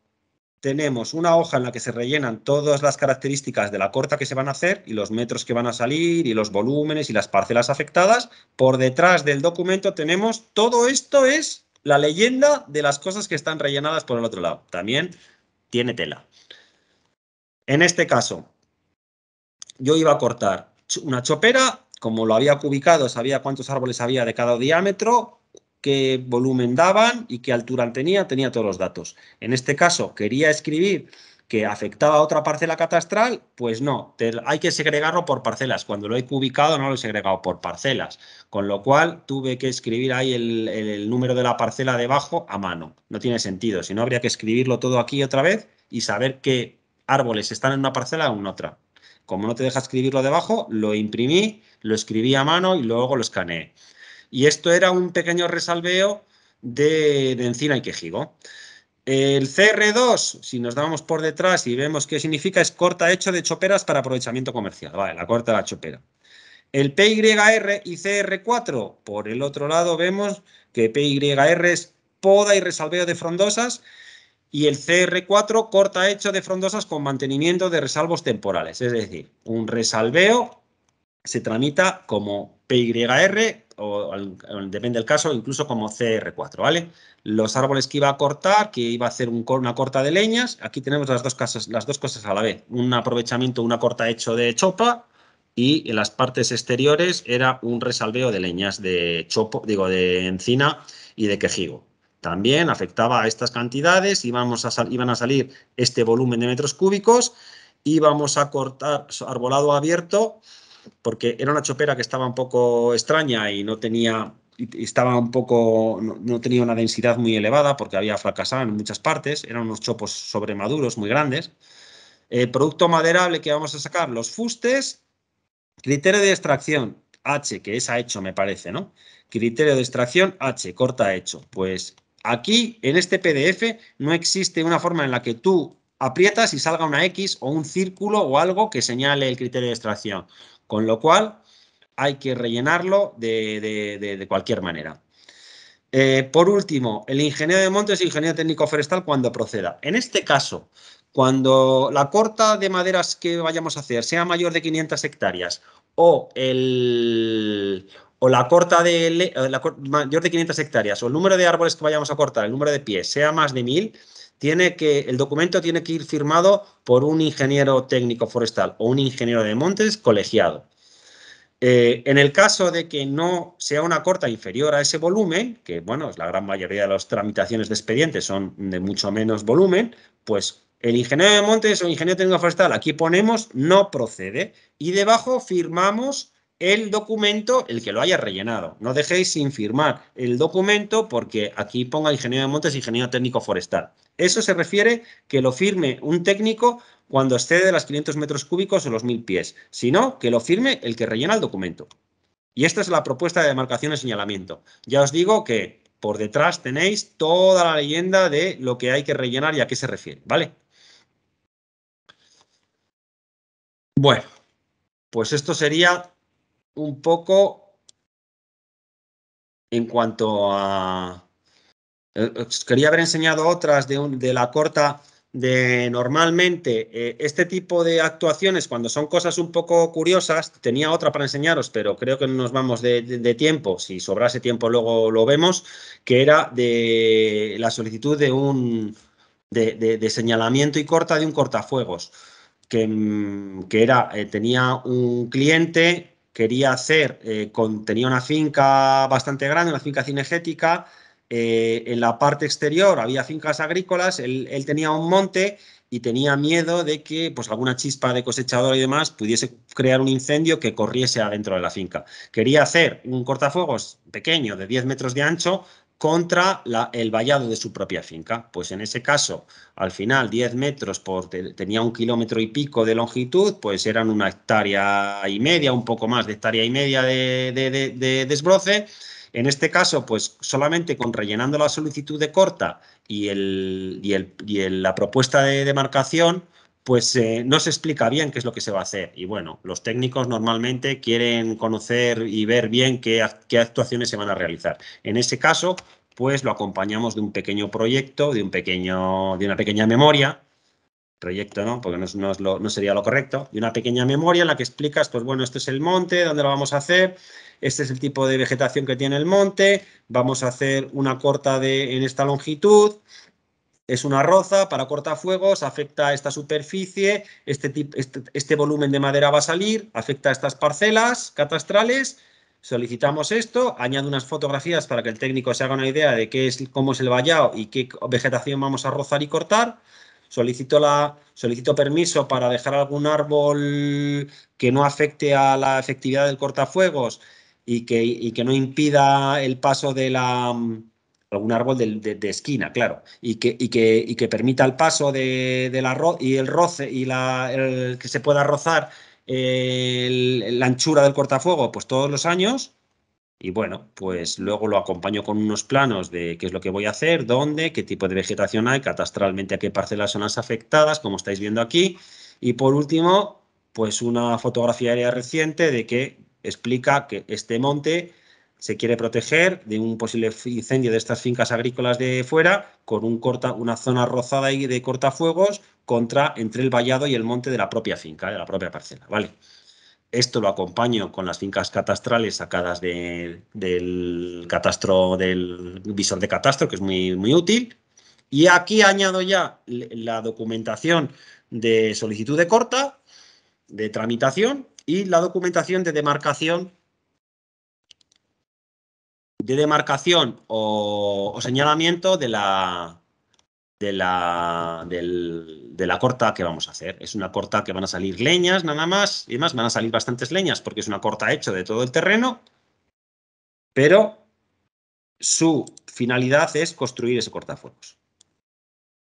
tenemos una hoja en la que se rellenan todas las características de la corta que se van a hacer y los metros que van a salir y los volúmenes y las parcelas afectadas. Por detrás del documento tenemos todo esto es la leyenda de las cosas que están rellenadas por el otro lado. También tiene tela. En este caso, yo iba a cortar una chopera, como lo había cubicado, sabía cuántos árboles había de cada diámetro, qué volumen daban y qué altura tenía, tenía todos los datos. En este caso, quería escribir que afectaba a otra parcela catastral, pues no, hay que segregarlo por parcelas. Cuando lo he ubicado no lo he segregado por parcelas, con lo cual tuve que escribir ahí el, el número de la parcela debajo a mano. No tiene sentido, si no habría que escribirlo todo aquí otra vez y saber qué árboles están en una parcela o en otra. Como no te deja escribirlo debajo, lo imprimí, lo escribí a mano y luego lo escaneé. Y esto era un pequeño resalveo de, encina y quejigo. El CR2, si nos damos por detrás y vemos qué significa, es corta hecho de choperas para aprovechamiento comercial. Vale, la corta de la chopera. El PYR y CR4, por el otro lado vemos que PYR es poda y resalveo de frondosas y el CR4 corta hecho de frondosas con mantenimiento de resalvos temporales. Es decir, un resalveo se tramita como PYR o, depende del caso, incluso como CR4, ¿vale? Los árboles que iba a cortar, que iba a hacer una corta de leñas, aquí tenemos las dos, casas, las dos cosas a la vez, un aprovechamiento, una corta hecho de chopa y en las partes exteriores era un resalveo de leñas de chopo, digo, de encina y de quejigo. También afectaba a estas cantidades, a iban a salir este volumen de metros cúbicos, íbamos a cortar arbolado abierto porque era una chopera que estaba un poco extraña y no tenía estaba un poco, no, tenía una densidad muy elevada porque había fracasado en muchas partes, eran unos chopos sobremaduros muy grandes. Eh, producto maderable que vamos a sacar, los fustes, criterio de extracción H, que es a hecho me parece, ¿no? Criterio de extracción H, corta hecho. Pues aquí, en este PDF, no existe una forma en la que tú aprietas y salga una X o un círculo o algo que señale el criterio de extracción. Con lo cual, hay que rellenarlo de, cualquier manera. Eh, por último, el ingeniero de montes es ingeniero técnico forestal cuando proceda. En este caso, cuando la corta de maderas que vayamos a hacer sea mayor de 500 hectáreas o, el, o la corta de mayor de 500 hectáreas o el número de árboles que vayamos a cortar, el número de pies, sea más de 1000, que, el documento tiene que ir firmado por un ingeniero técnico forestal o un ingeniero de montes colegiado. Eh, en el caso de que no sea una corta inferior a ese volumen, que bueno, la gran mayoría de las tramitaciones de expedientes son de mucho menos volumen, pues el ingeniero de montes o ingeniero técnico forestal, aquí ponemos no procede y debajo firmamos el documento el que lo haya rellenado. No dejéis sin firmar el documento porque aquí ponga ingeniero de montes, ingeniero técnico forestal. Eso se refiere que lo firme un técnico cuando excede de las 500 metros cúbicos o los 1000 pies, sino que lo firme el que rellena el documento. Y esta es la propuesta de demarcación y señalamiento. Ya os digo que por detrás tenéis toda la leyenda de lo que hay que rellenar y a qué se refiere, ¿vale? Bueno, pues esto sería un poco en cuanto a... Os eh, pues, quería haber enseñado otras de, de la corta de normalmente eh, este tipo de actuaciones, cuando son cosas un poco curiosas, tenía otra para enseñaros, pero creo que nos vamos de, tiempo, si sobrase tiempo luego lo vemos, que era de la solicitud de un de, señalamiento y corta de un cortafuegos, que, mm, que era, eh, tenía un cliente quería hacer, eh, tenía una finca bastante grande, una finca cinegética, eh, en la parte exterior había fincas agrícolas, él, tenía un monte y tenía miedo de que pues, alguna chispa de cosechador y demás pudiese crear un incendio que corriese adentro de la finca. Quería hacer un cortafuegos pequeño de 10 metros de ancho contra el vallado de su propia finca. Pues en ese caso, al final 10 metros por, tenía un kilómetro y pico de longitud, pues eran una hectárea y media, un poco más de hectárea y media de, desbroce. En este caso, pues solamente con rellenando la solicitud de corta y, la propuesta de demarcación, pues eh, no se explica bien qué es lo que se va a hacer. Y bueno, los técnicos normalmente quieren conocer y ver bien qué, actuaciones se van a realizar. En ese caso, pues lo acompañamos de un pequeño proyecto, de, un pequeño, de una pequeña memoria, proyecto, ¿no? Porque no, sería lo correcto, de una pequeña memoria en la que explicas, pues bueno, este es el monte, dónde lo vamos a hacer, este es el tipo de vegetación que tiene el monte, vamos a hacer una corta de, en esta longitud, es una roza para cortafuegos, afecta a esta superficie, este, este, este, volumen de madera va a salir, afecta a estas parcelas catastrales, solicitamos esto, añado unas fotografías para que el técnico se haga una idea de qué es, cómo es el vallado y qué vegetación vamos a rozar y cortar. Solicito, la, solicito permiso para dejar algún árbol que no afecte a la efectividad del cortafuegos y que, y que no impida el paso de la, algún árbol de, esquina, claro, y que, permita el paso de, y el roce y la, que se pueda rozar eh, la anchura del cortafuego, pues todos los años. Y bueno, pues luego lo acompaño con unos planos de qué es lo que voy a hacer, dónde, qué tipo de vegetación hay, catastralmente a qué parcelas son las afectadas, como estáis viendo aquí. Y por último, pues una fotografía aérea reciente de que explica que este monte se quiere proteger de un posible incendio de estas fincas agrícolas de fuera con un corta, una zona rozada y de cortafuegos contra entre el vallado y el monte de la propia finca, de la propia parcela, ¿vale? Esto lo acompaño con las fincas catastrales sacadas del catastro, del visor de catastro, que es muy, muy útil. Y aquí añado ya la documentación de solicitud de corta, de tramitación y la documentación de demarcación de demarcación o, señalamiento de la, de la, de la corta que vamos a hacer. Es una corta que van a salir leñas nada más, y más van a salir bastantes leñas porque es una corta hecha de todo el terreno, pero su finalidad es construir ese cortafuegos.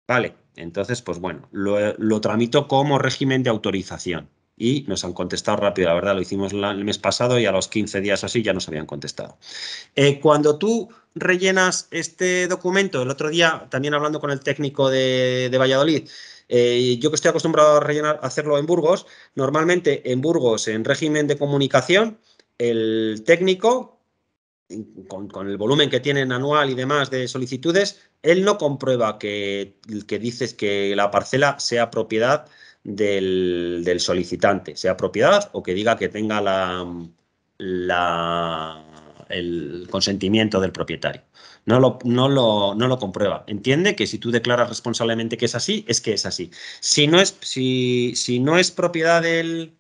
Vale, entonces, pues bueno, lo, lo tramito como régimen de autorización y nos han contestado rápido. La verdad, lo hicimos el mes pasado y a los 15 días así ya nos habían contestado. Eh, cuando tú rellenas este documento, el otro día también hablando con el técnico de, de Valladolid, eh, yo que estoy acostumbrado a rellenar, hacerlo en Burgos, normalmente en Burgos, en régimen de comunicación, el técnico, con, el volumen que tienen anual y demás de solicitudes, él no comprueba que, que dices que la parcela sea propiedad del, solicitante, sea propiedad o que diga que tenga la, la, el consentimiento del propietario. No lo, no, lo, comprueba. Entiende que si tú declaras responsablemente que es así, es que es así. Si no es, si, no es propiedad del,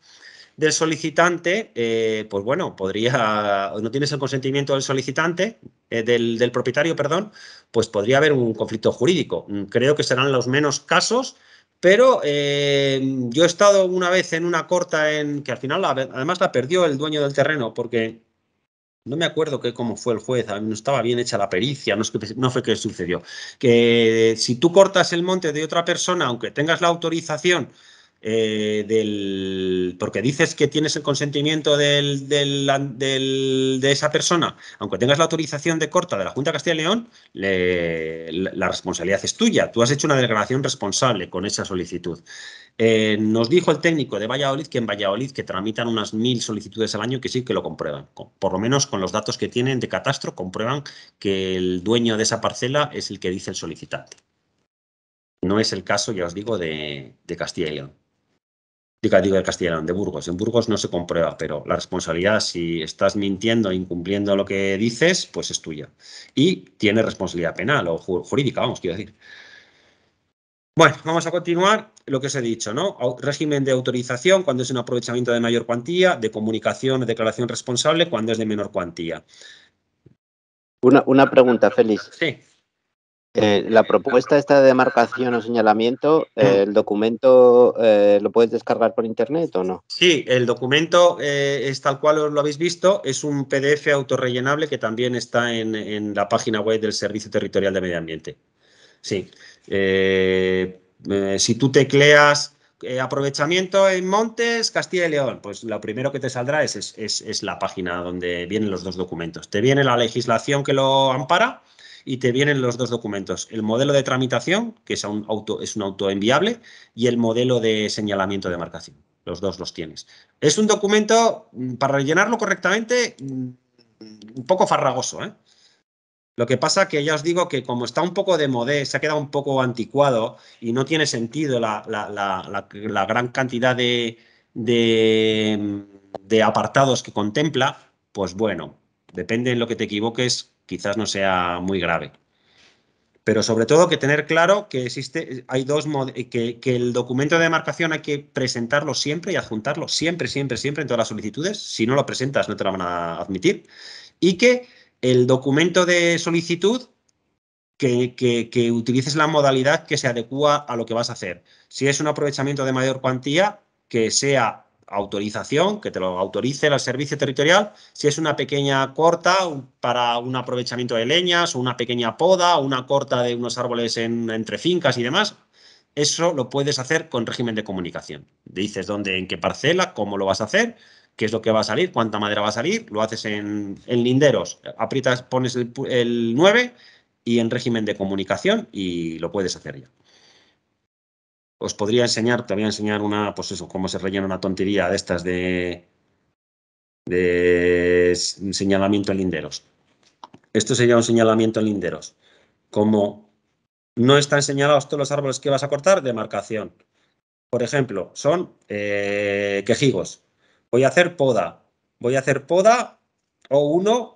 solicitante, eh, pues bueno, podría, no tienes el consentimiento del solicitante, eh, del, del, propietario, perdón, pues podría haber un conflicto jurídico. Creo que serán los menos casos pero eh, yo he estado una vez en una corta en que al final además la perdió el dueño del terreno porque no me acuerdo que cómo fue el juez, no estaba bien hecha la pericia, no, es que, no fue que sucedió. Que si tú cortas el monte de otra persona, aunque tengas la autorización eh, porque dices que tienes el consentimiento de esa persona, aunque tengas la autorización de corta de la Junta de Castilla y León, la responsabilidad es tuya. Tú has hecho una declaración responsable con esa solicitud. Eh, nos dijo el técnico de Valladolid que en Valladolid que tramitan unas mil solicitudes al año que sí que lo comprueban. Por lo menos con los datos que tienen de catastro comprueban que el dueño de esa parcela es el que dice el solicitante. No es el caso, ya os digo, de Castilla y León digo de castellano, de Burgos. En Burgos no se comprueba, pero la responsabilidad, si estás mintiendo, incumpliendo lo que dices, pues es tuya. Y tiene responsabilidad penal o jurídica, vamos, quiero decir. Bueno, vamos a continuar lo que os he dicho, ¿no? Régimen de autorización cuando es un aprovechamiento de mayor cuantía, de comunicación o declaración responsable cuando es de menor cuantía. Una, una pregunta, Félix. Sí. Eh, la propuesta esta de demarcación o señalamiento, mm. ¿el documento eh, lo puedes descargar por internet o no? Sí, el documento eh, es tal cual lo habéis visto, es un PDF autorrellenable que también está en, la página web del Servicio Territorial de Medio Ambiente. Sí. si tú tecleas aprovechamiento en Montes, Castilla y León, pues lo primero que te saldrá es la página donde vienen los dos documentos. Te viene la legislación que lo ampara y te vienen los dos documentos, el modelo de tramitación, que es un auto, es un auto enviable, y el modelo de señalamiento de marcación. Los dos los tienes. Es un documento, mm, para rellenarlo correctamente, mm, un poco farragoso. ¿eh? Lo que pasa que ya os digo que como está un poco de modé, se ha quedado un poco anticuado y no tiene sentido la, gran cantidad de, de, mm, de, apartados que contempla, pues bueno, depende en lo que te equivoques, quizás no sea muy grave. Pero sobre todo que tener claro que existe, hay dos que, que el documento de demarcación hay que presentarlo siempre y adjuntarlo siempre, siempre, siempre en todas las solicitudes. Si no lo presentas, no te lo van a admitir. Y que el documento de solicitud que, que, utilices la modalidad que se adecua a lo que vas a hacer. Si es un aprovechamiento de mayor cuantía, que sea autorización, que te lo autorice el servicio territorial, si es una pequeña corta para un aprovechamiento de leñas o una pequeña poda o una corta de unos árboles entre fincas y demás, eso lo puedes hacer con régimen de comunicación. Dices dónde, en qué parcela, cómo lo vas a hacer, qué es lo que va a salir, cuánta madera va a salir, lo haces en, linderos, aprietas, pones el, el 9 y en régimen de comunicación y lo puedes hacer ya. Os podría enseñar, te voy a enseñar una, pues eso, cómo se rellena una tontería de estas de, señalamiento en linderos. Esto sería un señalamiento en linderos. Como no están señalados todos los árboles que vas a cortar, demarcación. Por ejemplo, son eh, quejigos. Voy a hacer poda. Voy a hacer poda o uno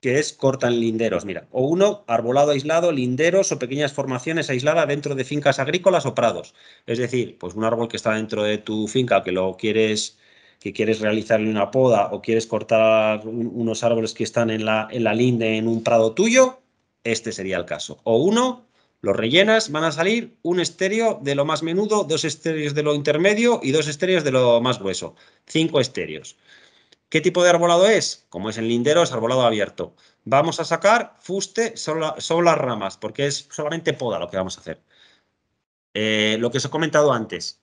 que es cortan linderos, mira, o uno, arbolado aislado, linderos o pequeñas formaciones aisladas dentro de fincas agrícolas o prados. Es decir, pues un árbol que está dentro de tu finca que lo quieres que quieres realizarle una poda o quieres cortar unos árboles que están en la, en la linde en un prado tuyo, este sería el caso. O uno, los rellenas, van a salir un estéreo de lo más menudo, dos estéreos de lo intermedio y dos estéreos de lo más grueso. Cinco estéreos. ¿Qué tipo de arbolado es? Como es en lindero, es arbolado abierto. Vamos a sacar fuste, solo las ramas, porque es solamente poda lo que vamos a hacer. Eh, lo que os he comentado antes.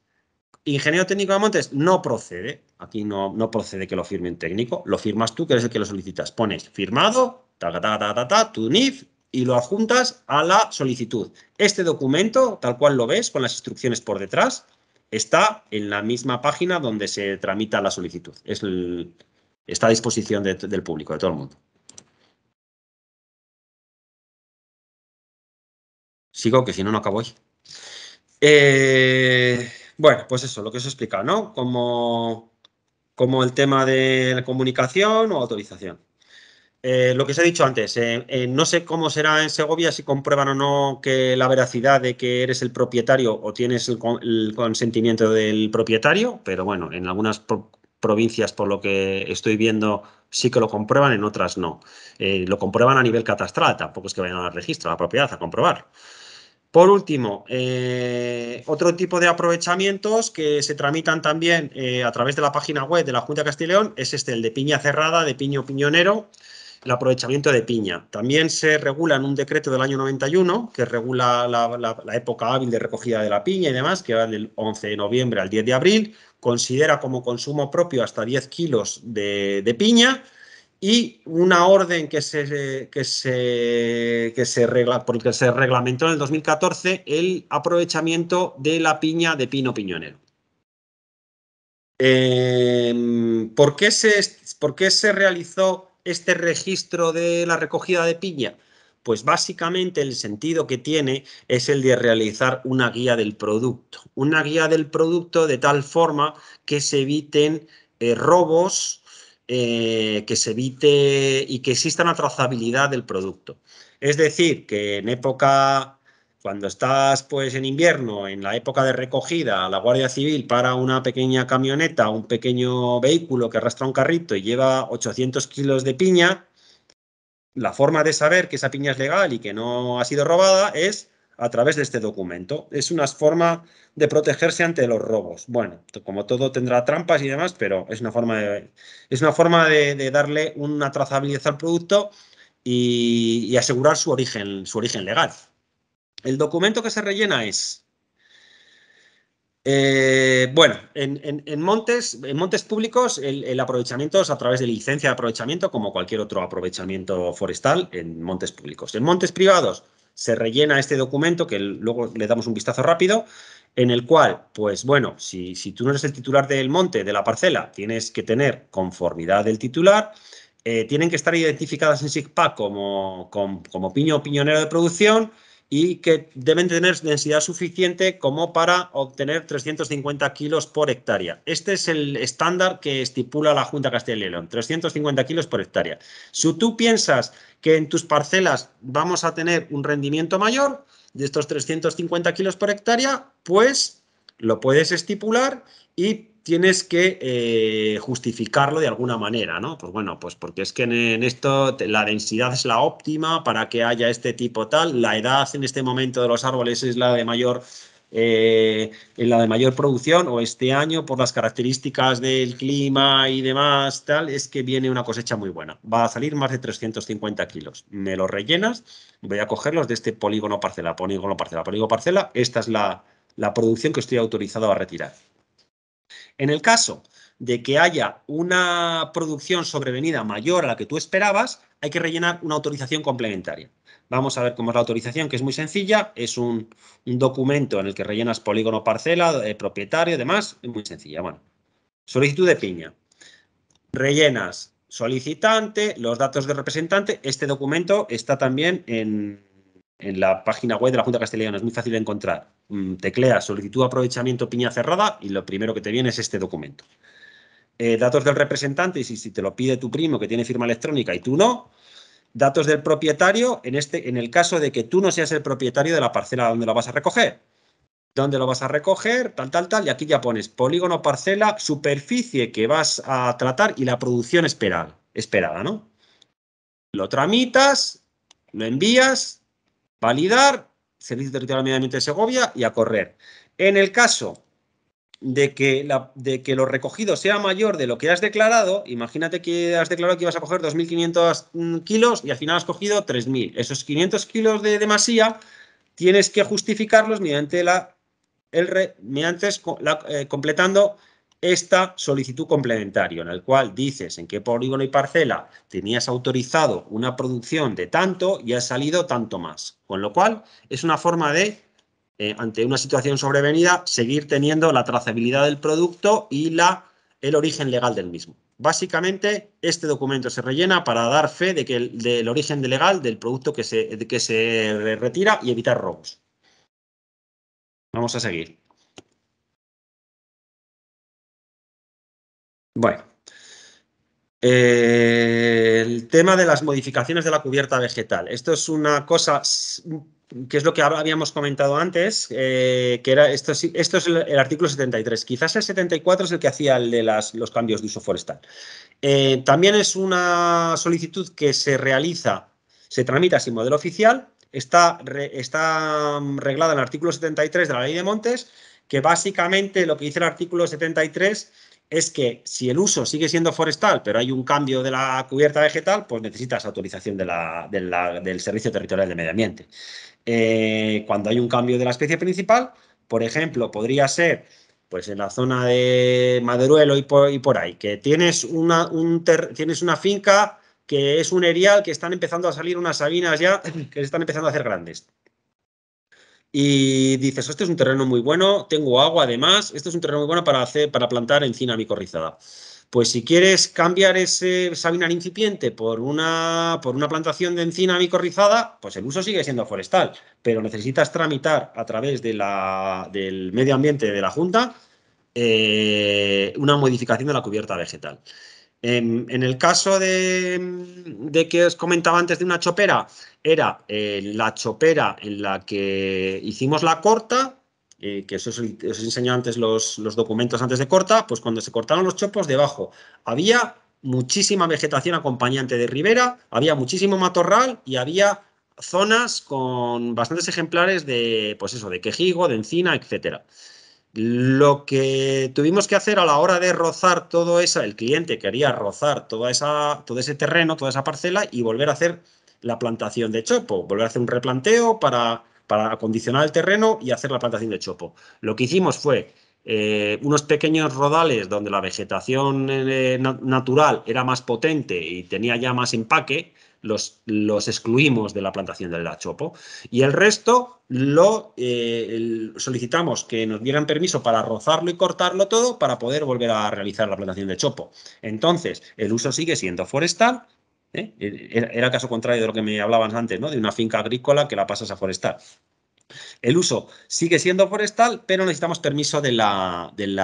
Ingeniero técnico de Montes no procede. Aquí no, no procede que lo firme un técnico. Lo firmas tú, que eres el que lo solicitas. Pones firmado, ta, tu NIF y lo adjuntas a la solicitud. Este documento, tal cual lo ves, con las instrucciones por detrás, está en la misma página donde se tramita la solicitud. Es el, está a disposición del público, de todo el mundo. Sigo, que si no, no acabo hoy. Eh, bueno, pues eso, lo que os he explicado, ¿no? Como, como el tema de la comunicación o autorización. Eh, lo que os he dicho antes, eh, no sé cómo será en Segovia si comprueban o no que la veracidad de que eres el propietario o tienes el consentimiento del propietario, pero bueno, en algunas provincias, por lo que estoy viendo, sí que lo comprueban, en otras no. Eh, lo comprueban a nivel catastral, tampoco es que vayan al registro, la propiedad, a comprobar. Por último, eh, otro tipo de aprovechamientos que se tramitan también eh, a través de la página web de la Junta de Castileón es este, el de piña cerrada, de piño piñonero, el aprovechamiento de piña. También se regula en un decreto del año 91 que regula la, época hábil de recogida de la piña y demás, que va del 11 de noviembre al 10 de abril, considera como consumo propio hasta 10 kilos de, piña y una orden que se, que se, que se, regla, se reglamentó en el 2014 el aprovechamiento de la piña de pino piñonero. Em, ¿por, qué se, ¿Por qué se realizó este registro de la recogida de piña? Pues básicamente el sentido que tiene es el de realizar una guía del producto. Una guía del producto de tal forma que se eviten eh, robos, eh, que se evite y que exista una trazabilidad del producto. Es decir, que en época cuando estás pues en invierno, en la época de recogida, la Guardia Civil para una pequeña camioneta, un pequeño vehículo que arrastra un carrito y lleva 800 kilos de piña, la forma de saber que esa piña es legal y que no ha sido robada es a través de este documento. Es una forma de protegerse ante los robos. Bueno, como todo tendrá trampas y demás, pero es una forma de, es una forma de, darle una trazabilidad al producto y, y asegurar su origen, su origen legal. El documento que se rellena es eh, bueno, en, montes, en montes públicos el, aprovechamiento es a través de licencia de aprovechamiento, como cualquier otro aprovechamiento forestal en montes públicos. En montes privados se rellena este documento, que luego le damos un vistazo rápido, en el cual, pues bueno, si, tú no eres el titular del monte, de la parcela, tienes que tener conformidad del titular, eh, tienen que estar identificadas en SIGPAC como, como, como piño o piñonero de producción, y que deben tener densidad suficiente como para obtener 350 kilos por hectárea. Este es el estándar que estipula la Junta Castilla y 350 kilos por hectárea. Si tú piensas que en tus parcelas vamos a tener un rendimiento mayor de estos 350 kilos por hectárea, pues lo puedes estipular y tienes que eh, justificarlo de alguna manera, ¿no? Pues bueno, pues porque es que en, esto la densidad es la óptima para que haya este tipo tal, la edad en este momento de los árboles es la de mayor... Eh, la de mayor producción o este año por las características del clima y demás tal es que viene una cosecha muy buena va a salir más de 350 kilos me lo rellenas voy a cogerlos de este polígono parcela polígono parcela polígono parcela esta es la producción que estoy autorizado a retirar en el caso de que haya una producción sobrevenida mayor a la que tú esperabas, hay que rellenar una autorización complementaria. Vamos a ver cómo es la autorización, que es muy sencilla. Es un, documento en el que rellenas polígono, parcela, eh, propietario, demás. Es muy sencilla. Bueno, solicitud de piña. Rellenas solicitante, los datos de representante. Este documento está también en, en la página web de la Junta Castellana es muy fácil de encontrar. Mm, Tecleas solicitud de aprovechamiento piña cerrada y lo primero que te viene es este documento. Eh, datos del representante, y si, te lo pide tu primo que tiene firma electrónica y tú no. Datos del propietario, en, este, en el caso de que tú no seas el propietario de la parcela donde lo vas a recoger. ¿Dónde lo vas a recoger? Tal, tal, tal. Y aquí ya pones polígono, parcela, superficie que vas a tratar y la producción esperada, esperada ¿no? Lo tramitas, lo envías validar, Servicio Territorial Medio Ambiente de Segovia y a correr. En el caso de que, de que lo recogido sea mayor de lo que has declarado, imagínate que has declarado que ibas a coger 2.500 kilos y al final has cogido 3.000. Esos 500 kilos de demasía tienes que justificarlos mediante la, el, mediante eh, completando esta solicitud complementaria, en el cual dices en qué polígono y parcela tenías autorizado una producción de tanto y ha salido tanto más. Con lo cual, es una forma de, eh, ante una situación sobrevenida, seguir teniendo la trazabilidad del producto y la, el origen legal del mismo. Básicamente, este documento se rellena para dar fe de que del origen legal del producto que se, que se retira y evitar robos. Vamos a seguir. Bueno, eh, el tema de las modificaciones de la cubierta vegetal. Esto es una cosa que es lo que habíamos comentado antes, eh, que era esto, esto es el, artículo 73. Quizás el 74 es el que hacía el de los cambios de uso forestal. Eh, también es una solicitud que se realiza, se tramita sin modelo oficial, está, está mm, reglada en el artículo 73 de la Ley de Montes, que básicamente lo que dice el artículo 73 es que si el uso sigue siendo forestal, pero hay un cambio de la cubierta vegetal, pues necesitas autorización del Servicio Territorial de Medio Ambiente. Eh, cuando hay un cambio de la especie principal, por ejemplo, podría ser pues en la zona de Maderuelo y por, ahí, que tienes una, tienes una finca que es un erial que están empezando a salir unas sabinas ya, que se están empezando a hacer grandes y dices, este es un terreno muy bueno, tengo agua además, este es un terreno muy bueno para, hacer, para plantar encina micorrizada. Pues si quieres cambiar ese sabinar incipiente por una, por una plantación de encina micorrizada, pues el uso sigue siendo forestal, pero necesitas tramitar a través del medio ambiente de la Junta eh, una modificación de la cubierta vegetal. Em, en, el caso de, que os comentaba antes de una chopera, era eh, la chopera en la que hicimos la corta, eh, que os, os antes los, los documentos antes de corta, pues cuando se cortaron los chopos debajo había muchísima vegetación acompañante de ribera, había muchísimo matorral y había zonas con bastantes ejemplares de, pues eso, de quejigo, de encina, etcétera. Lo que tuvimos que hacer a la hora de rozar todo eso, el cliente quería rozar toda esa, todo ese terreno, toda esa parcela y volver a hacer la plantación de chopo, volver a hacer un replanteo para, acondicionar el terreno y hacer la plantación de chopo. Lo que hicimos fue eh, unos pequeños rodales donde la vegetación eh, natural era más potente y tenía ya más empaque, los, excluimos de la plantación del chopo Y el resto lo eh, solicitamos que nos dieran permiso para rozarlo y cortarlo todo para poder volver a realizar la plantación de chopo. Entonces, el uso sigue siendo forestal, ¿eh? e-, e-, Era caso contrario de lo que me hablabas antes, De una finca agrícola que la pasas a forestal. El uso sigue siendo forestal, pero necesitamos permiso de la, del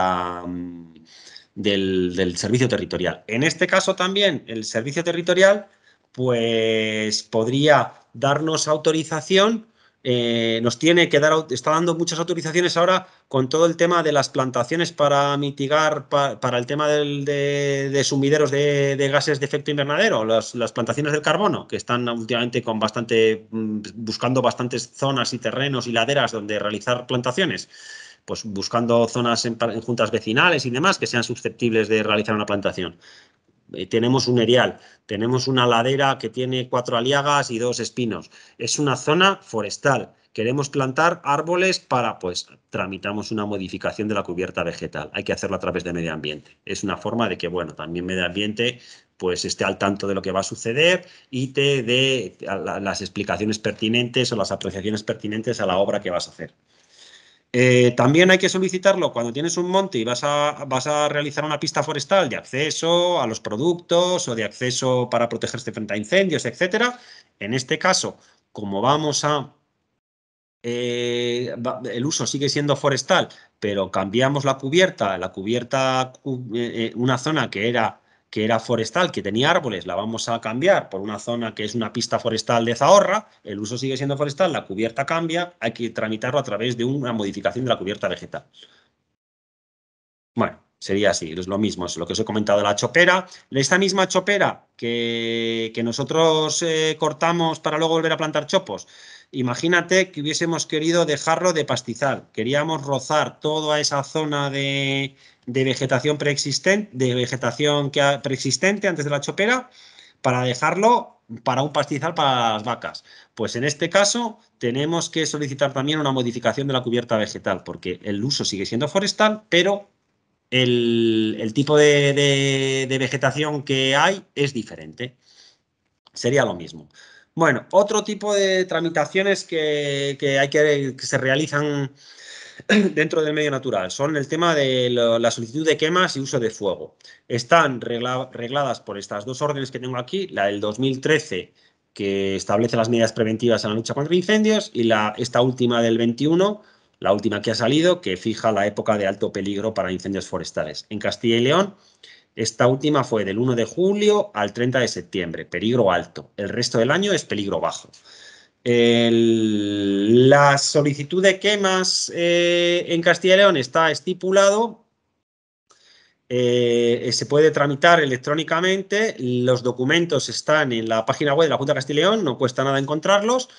servicio territorial. En este caso también el servicio territorial pues podría darnos autorización, eh, nos tiene que dar, está dando muchas autorizaciones ahora con todo el tema de las plantaciones para mitigar, para el tema de, sumideros de, gases de efecto invernadero, las, plantaciones del carbono, que están últimamente con bastante, mm, buscando bastantes zonas y terrenos y laderas donde realizar plantaciones pues buscando zonas en, juntas vecinales y demás que sean susceptibles de realizar una plantación. Eh, tenemos un erial, tenemos una ladera que tiene cuatro aliagas y dos espinos. Es una zona forestal. Queremos plantar árboles para, pues, tramitamos una modificación de la cubierta vegetal. Hay que hacerlo a través de medio ambiente. Es una forma de que, bueno, también medio ambiente pues esté al tanto de lo que va a suceder y te dé las explicaciones pertinentes o las apreciaciones pertinentes a la obra que vas a hacer. Eh, también hay que solicitarlo cuando tienes un monte y vas a, vas a realizar una pista forestal de acceso a los productos o de acceso para protegerse frente a incendios, etcétera. En este caso, como vamos a eh, el uso sigue siendo forestal, pero cambiamos la cubierta, la cubierta, eh, una zona que era que era forestal, que tenía árboles, la vamos a cambiar por una zona que es una pista forestal de Zahorra, el uso sigue siendo forestal, la cubierta cambia, hay que tramitarlo a través de una modificación de la cubierta vegetal. Bueno, sería así, es lo mismo, es lo que os he comentado de la chopera. Esta misma chopera que, nosotros eh, cortamos para luego volver a plantar chopos, Imagínate que hubiésemos querido dejarlo de pastizal, queríamos rozar toda esa zona de, vegetación preexistente, de vegetación que preexistente antes de la chopera, para dejarlo para un pastizal para las vacas. Pues en este caso tenemos que solicitar también una modificación de la cubierta vegetal, porque el uso sigue siendo forestal, pero el, tipo de, vegetación que hay es diferente. Sería lo mismo. Bueno, otro tipo de tramitaciones que, hay que, se realizan dentro del medio natural. Son el tema de la solicitud de quemas y uso de fuego. Están regladas por estas dos órdenes que tengo aquí, la del 2013 que establece las medidas preventivas en la lucha contra incendios y la, esta última del 21, la última que ha salido, que fija la época de alto peligro para incendios forestales. En Castilla y León esta última fue del 1 de julio al 30 de septiembre, peligro alto. El resto del año es peligro bajo. la solicitud de quemas eh, en Castilla y León está estipulado. Eh, se puede tramitar electrónicamente. Los documentos están en la página web de la Junta de Castilla y León, no cuesta nada encontrarlos.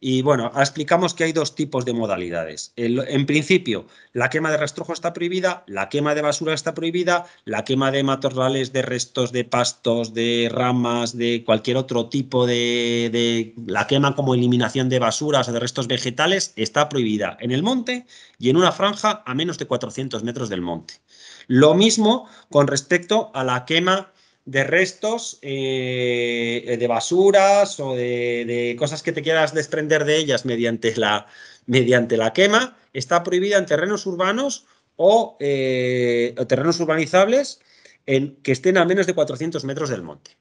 Y bueno, explicamos que hay dos tipos de modalidades. en principio, la quema de rastrojo está prohibida, la quema de basura está prohibida, la quema de matorrales, de restos de pastos, de ramas, de cualquier otro tipo de, de la quema como eliminación de basuras o de restos vegetales está prohibida en el monte y en una franja a menos de 400 metros del monte. Lo mismo con respecto a la quema de restos, eh, de basuras o de, cosas que te quieras desprender de ellas mediante la, mediante la quema, está prohibida en terrenos urbanos o, eh, o terrenos urbanizables en, que estén a menos de 400 metros del monte.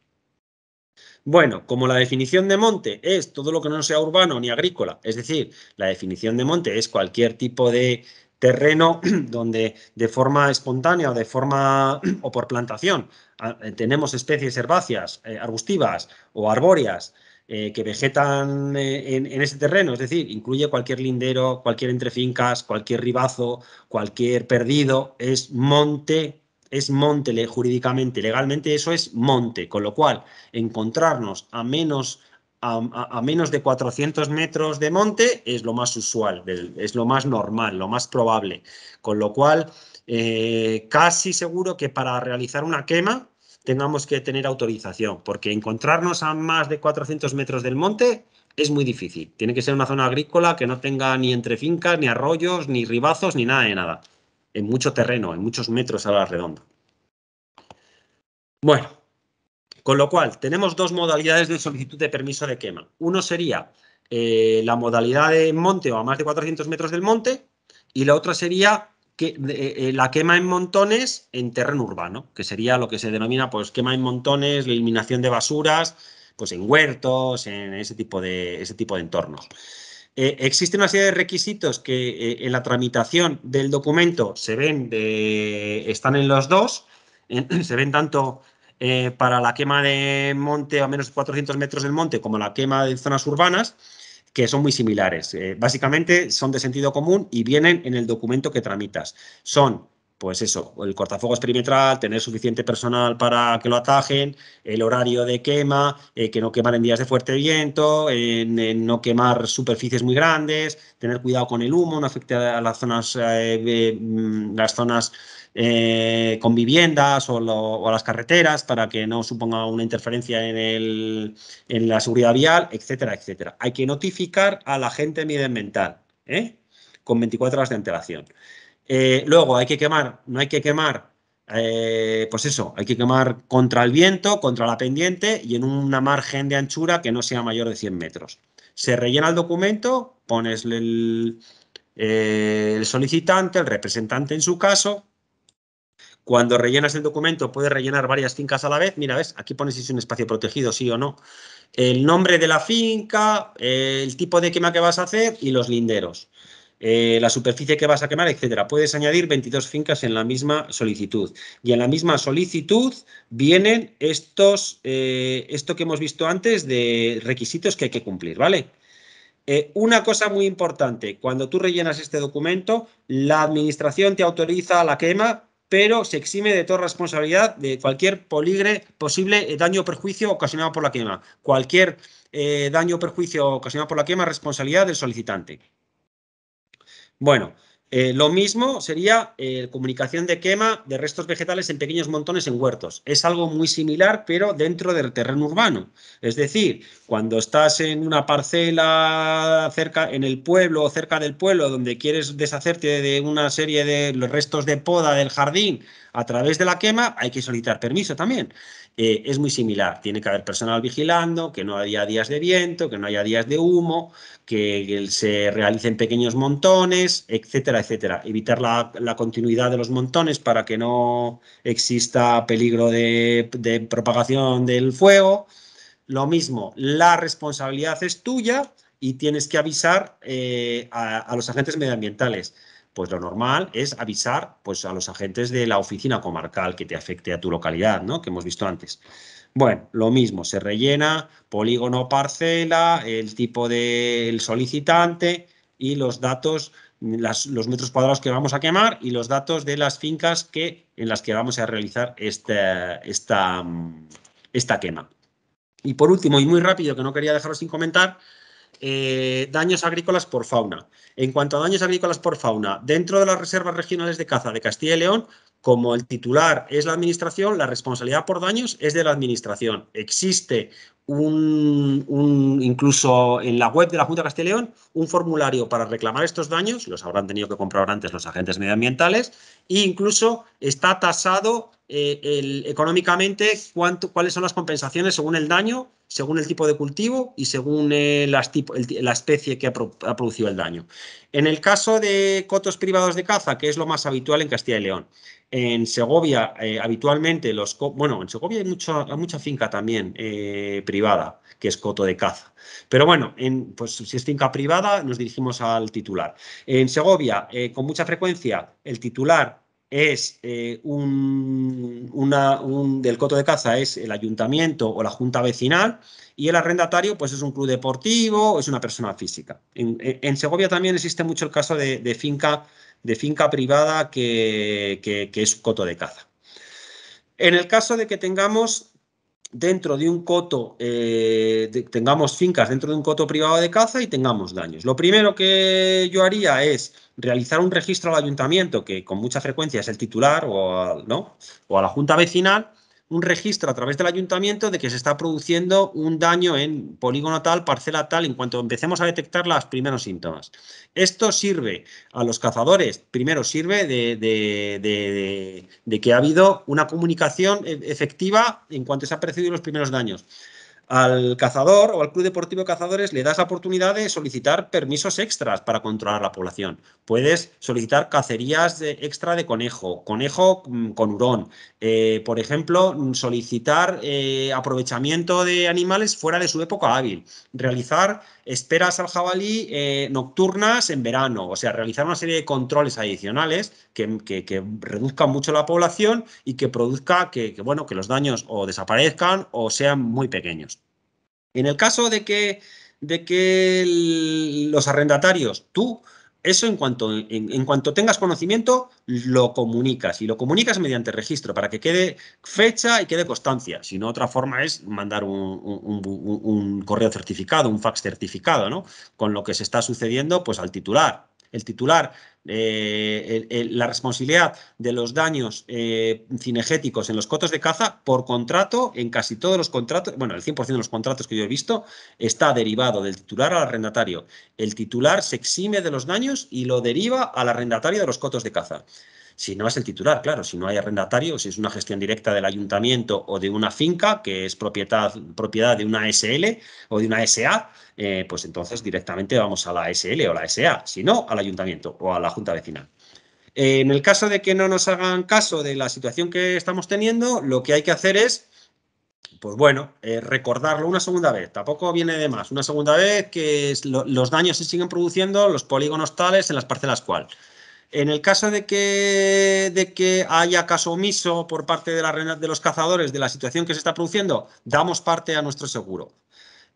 Bueno, como la definición de monte es todo lo que no sea urbano ni agrícola, es decir, la definición de monte es cualquier tipo de terreno donde de forma espontánea o de forma o por plantación ah, eh, tenemos especies herbáceas, eh, arbustivas o arbóreas eh, que vegetan en, en, ese terreno, es decir, incluye cualquier lindero, cualquier entre fincas, cualquier ribazo, cualquier perdido, es monte es monte jurídicamente, legalmente eso es monte, con lo cual encontrarnos a menos, a, menos de 400 metros de monte es lo más usual, es lo más normal, lo más probable, con lo cual eh, casi seguro que para realizar una quema tengamos que tener autorización, porque encontrarnos a más de 400 metros del monte es muy difícil. Tiene que ser una zona agrícola que no tenga ni entre fincas, ni arroyos, ni ribazos, ni nada de nada en mucho terreno, en muchos metros a la redonda. Bueno, con lo cual tenemos dos modalidades de solicitud de permiso de quema. Uno sería eh, la modalidad de monte o a más de 400 metros del monte y la otra sería que, eh, la quema en montones en terreno urbano, que sería lo que se denomina pues quema en montones, la eliminación de basuras, pues en huertos, en ese tipo de, ese tipo de entornos. Eh, existen una serie de requisitos que eh, en la tramitación del documento se ven, de, eh, están en los dos, se ven tanto para la quema de monte a menos de 400 metros del monte como la quema de zonas urbanas, que son muy similares. básicamente son de sentido común y vienen en el documento que tramitas. Son pues eso, el cortafuegos perimetral, tener suficiente personal para que lo atajen, el horario de quema, eh, que no quemar en días de fuerte viento, en, no quemar superficies muy grandes, tener cuidado con el humo, no afecte a las zonas, eh, mm, las zonas eh, con viviendas o, a las carreteras para que no suponga una interferencia en, en, la seguridad vial, etcétera, etcétera. Hay que notificar a la gente medioambiental ¿eh? con 24 horas de antelación. Eh, luego hay que quemar, no hay que quemar, eh, pues eso, hay que quemar contra el viento, contra la pendiente y en una margen de anchura que no sea mayor de 100 metros. Se rellena el documento, pones eh, el solicitante, el representante en su caso. Cuando rellenas el documento puedes rellenar varias fincas a la vez. Mira, ves, aquí pones si es un espacio protegido, sí o no. El nombre de la finca, el tipo de quema que vas a hacer y los linderos. Eh, la superficie que vas a quemar, etcétera. Puedes añadir 22 fincas en la misma solicitud. Y en la misma solicitud vienen estos, eh, esto que hemos visto antes de requisitos que hay que cumplir, ¿vale? Eh, una cosa muy importante, cuando tú rellenas este documento, la administración te autoriza la quema, pero se exime de toda responsabilidad de cualquier poligre, posible daño o perjuicio ocasionado por la quema. Cualquier daño o perjuicio ocasionado por la quema, responsabilidad del solicitante. Bueno, eh, lo mismo sería eh, comunicación de quema de restos vegetales en pequeños montones en huertos. Es algo muy similar, pero dentro del terreno urbano. Es decir, cuando estás en una parcela cerca, en el pueblo o cerca del pueblo, donde quieres deshacerte de una serie de los restos de poda del jardín a través de la quema, hay que solicitar permiso también. Eh, es muy similar. Tiene que haber personal vigilando, que no haya días de viento, que no haya días de humo, que se realicen pequeños montones, etcétera, etcétera. Evitar la, continuidad de los montones para que no exista peligro de, propagación del fuego. Lo mismo, la responsabilidad es tuya y tienes que avisar eh, a, los agentes medioambientales pues lo normal es avisar pues, a los agentes de la oficina comarcal que te afecte a tu localidad, ¿no? que hemos visto antes. Bueno, lo mismo, se rellena polígono parcela, el tipo del solicitante y los datos, los metros cuadrados que vamos a quemar y los datos de las fincas que, en las que vamos a realizar este esta, esta quema. Y por último, y muy rápido, que no quería dejaros sin comentar, eh, daños agrícolas por fauna. En cuanto a daños agrícolas por fauna, dentro de las reservas regionales de caza de Castilla y León, como el titular es la administración, la responsabilidad por daños es de la administración. Existe un, incluso en la web de la Junta de Castilla y León, un formulario para reclamar estos daños, los habrán tenido que comprar antes los agentes medioambientales, e incluso está tasado eh, económicamente cuánto, cuáles son las compensaciones según el daño, según el tipo de cultivo y según eh, la especie que ha, producido el daño. En el caso de cotos privados de caza, que es lo más habitual en Castilla y León, en Segovia eh, habitualmente los... Bueno, en Segovia hay, mucha finca también privada que es coto de caza. Pero bueno, en, pues si es finca privada, nos dirigimos al titular. En Segovia, eh, con mucha frecuencia, el titular es eh, un, del coto de caza es el ayuntamiento o la junta vecinal y el arrendatario pues es un club deportivo o es una persona física. En, Segovia también existe mucho el caso de, finca, de finca privada que, que es coto de caza. En el caso de que tengamos dentro de un coto, eh, tengamos fincas dentro de un coto privado de caza y tengamos daños. Lo primero que yo haría es realizar un registro al ayuntamiento, que con mucha frecuencia es el titular o ¿no? o a la junta vecinal, un registro a través del ayuntamiento de que se está produciendo un daño en polígono tal, parcela tal, en cuanto empecemos a detectar los primeros síntomas. Esto sirve a los cazadores, primero sirve de, que ha habido una comunicación e-, efectiva en cuanto se han percibido los primeros daños al cazador o al Club Deportivo Cazadores le das la oportunidad de solicitar permisos extras para controlar la población. Puedes solicitar cacerías extra de conejo, conejo mm, con hurón, eh, por ejemplo, solicitar eh, aprovechamiento de animales fuera de su época hábil, realizar esperas al jabalí eh, nocturnas en verano, o sea, realizar una serie de controles adicionales que, reduzcan mucho la población y que produzca que, bueno, que los daños o desaparezcan o sean muy pequeños. En el caso de que, de que los arrendatarios, tú, eso en cuanto, en, cuanto tengas conocimiento, lo comunicas y lo comunicas mediante registro para que quede fecha y quede constancia. Si no, otra forma es mandar un, un correo certificado, un fax certificado, ¿no? Con lo que se está sucediendo, pues al titular, el titular, eh, la responsabilidad de los daños eh, cinegéticos en los cotos de caza, por contrato, en casi todos los contratos, bueno, el 100% de los contratos que yo he visto, está derivado del titular al arrendatario. El titular se exime de los daños y lo deriva al arrendatario de los cotos de caza si no es el titular, claro, si no hay arrendatario, si es una gestión directa del ayuntamiento o de una finca que es propiedad, propiedad de una SL o de una SA, eh, pues entonces directamente vamos a la SL o la SA, si no, al ayuntamiento o a la junta vecinal. en el caso de que no nos hagan caso de la situación que estamos teniendo, lo que hay que hacer es pues bueno, eh, recordarlo una segunda vez, tampoco viene de más. Una segunda vez que los daños se siguen produciendo, los polígonos tales en las parcelas cual. En el caso de que, de que haya caso omiso por parte de, la, de los cazadores de la situación que se está produciendo, damos parte a nuestro seguro.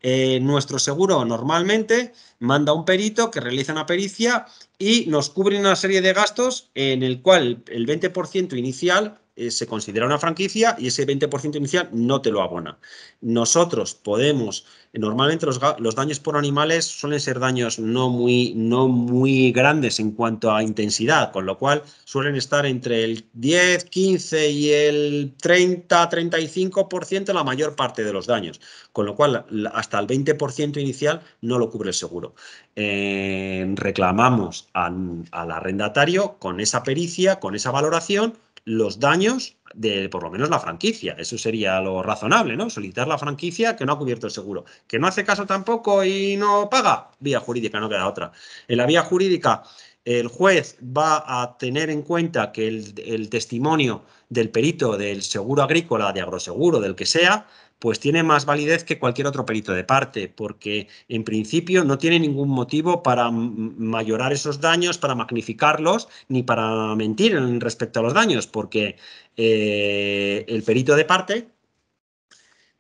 Eh, nuestro seguro normalmente manda un perito que realiza una pericia y nos cubre una serie de gastos en el cual el 20% inicial eh, se considera una franquicia y ese 20% inicial no te lo abona. Nosotros podemos Normalmente los, daños por animales suelen ser daños no muy, no muy grandes en cuanto a intensidad, con lo cual suelen estar entre el 10, 15 y el 30, 35% la mayor parte de los daños, con lo cual hasta el 20% inicial no lo cubre el seguro. Eh, reclamamos al arrendatario con esa pericia, con esa valoración, los daños de por lo menos la franquicia. Eso sería lo razonable, ¿no? Solicitar la franquicia que no ha cubierto el seguro. Que no hace caso tampoco y no paga. Vía jurídica, no queda otra. En la vía jurídica, el juez va a tener en cuenta que el, el testimonio del perito del seguro agrícola, de agroseguro, del que sea, pues tiene más validez que cualquier otro perito de parte, porque en principio no tiene ningún motivo para mayorar esos daños, para magnificarlos, ni para mentir en respecto a los daños, porque eh, el perito de parte,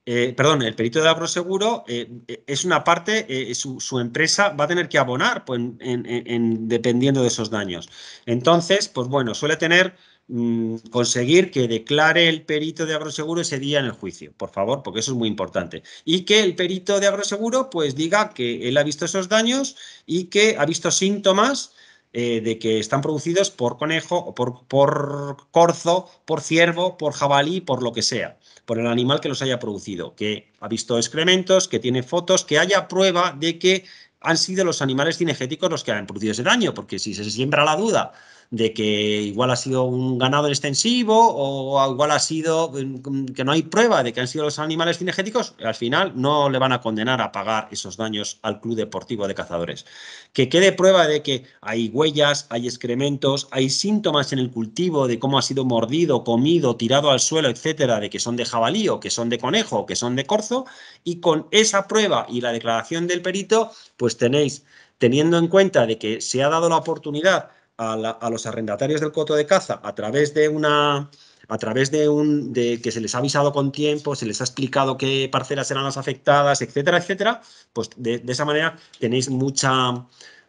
eh, perdón, el perito de abro seguro eh, e-, es una parte, su, empresa va a tener que abonar pues, dependiendo de esos daños. Entonces, pues bueno, suele tener Mm, conseguir que declare el perito de agroseguro ese día en el juicio, por favor, porque eso es muy importante. Y que el perito de agroseguro pues diga que él ha visto esos daños y que ha visto síntomas eh, de que están producidos por conejo, o por, por corzo, por ciervo, por jabalí, por lo que sea, por el animal que los haya producido, que ha visto excrementos, que tiene fotos, que haya prueba de que han sido los animales cinegéticos los que han producido ese daño, porque si se siembra la duda de que igual ha sido un ganado extensivo o igual ha sido mm, mm, que no hay prueba de que han sido los animales cinegéticos, al final no le van a condenar a pagar esos daños al Club Deportivo de Cazadores. Que quede prueba de que hay huellas, hay excrementos, hay síntomas en el cultivo de cómo ha sido mordido, comido, tirado al suelo, etcétera, de que son de jabalí o que son de conejo o que son de corzo, y con esa prueba y la declaración del perito, pues tenéis, teniendo en cuenta de que se ha dado la oportunidad a, los arrendatarios del coto de caza a través de una a través de un de que se les ha avisado con tiempo, se les ha explicado qué parcelas eran las afectadas, etcétera, etcétera, pues de, esa manera tenéis mucha,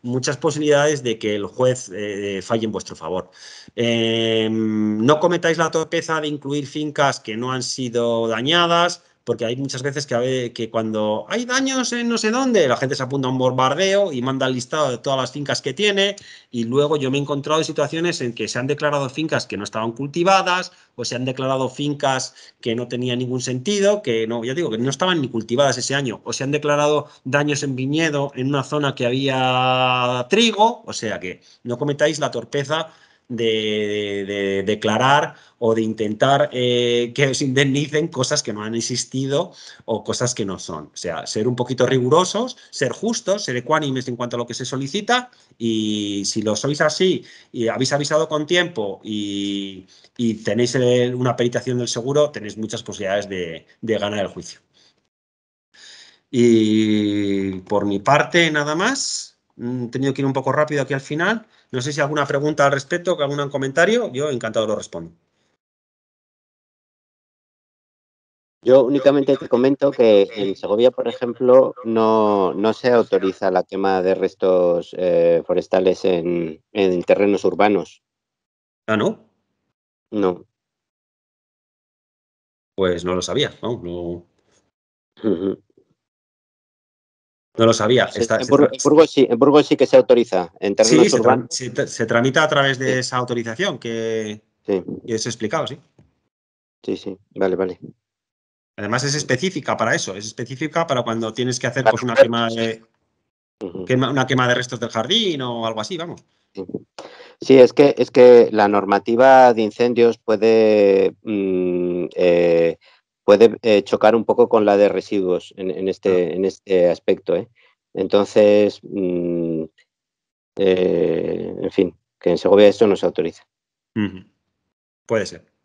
muchas posibilidades de que el juez eh, falle en vuestro favor. Eh, no cometáis la torpeza de incluir fincas que no han sido dañadas, porque hay muchas veces eh, que, cuando hay daños en no sé dónde, la gente se apunta a un bombardeo y manda el listado de todas las fincas que tiene y luego yo me he encontrado en situaciones en que se han declarado fincas que no estaban cultivadas o se han declarado fincas que no tenían ningún sentido, que no, ya digo, que no estaban ni cultivadas ese año o se han declarado daños en viñedo en una zona que había trigo, o sea que no cometáis la torpeza de, declarar o de intentar eh, que os indemnicen cosas que no han existido o cosas que no son. O sea, ser un poquito rigurosos, ser justos, ser ecuánimes en cuanto a lo que se solicita y si lo sois así y habéis avisado con tiempo y, tenéis una peritación del seguro, tenéis muchas posibilidades de, de ganar el juicio. Y por mi parte, nada más. Mm, he tenido que ir un poco rápido aquí al final. No sé si alguna pregunta al respecto, que algún comentario, yo encantado lo respondo. Yo únicamente te comento que en Segovia, por ejemplo, no, no se autoriza la quema de restos eh, forestales en, terrenos urbanos. ¿Ah, no? No. Pues no lo sabía, no. no. No lo sabía. en, Burgos, sí, que se autoriza. En sí, se, se, tramita a través de esa autorización que, es explicado, sí. Sí, sí, vale, vale. Además es específica para eso, es específica para cuando tienes que hacer pues, una, quema de, una quema de restos del jardín o algo así, vamos. Sí, es que, es que la normativa de incendios puede mm, eh, puede eh, chocar un poco con la de residuos en, este, en este, aspecto. ¿eh? Entonces, mm, eh, en fin, que en Segovia esto no se autoriza. Puede ser.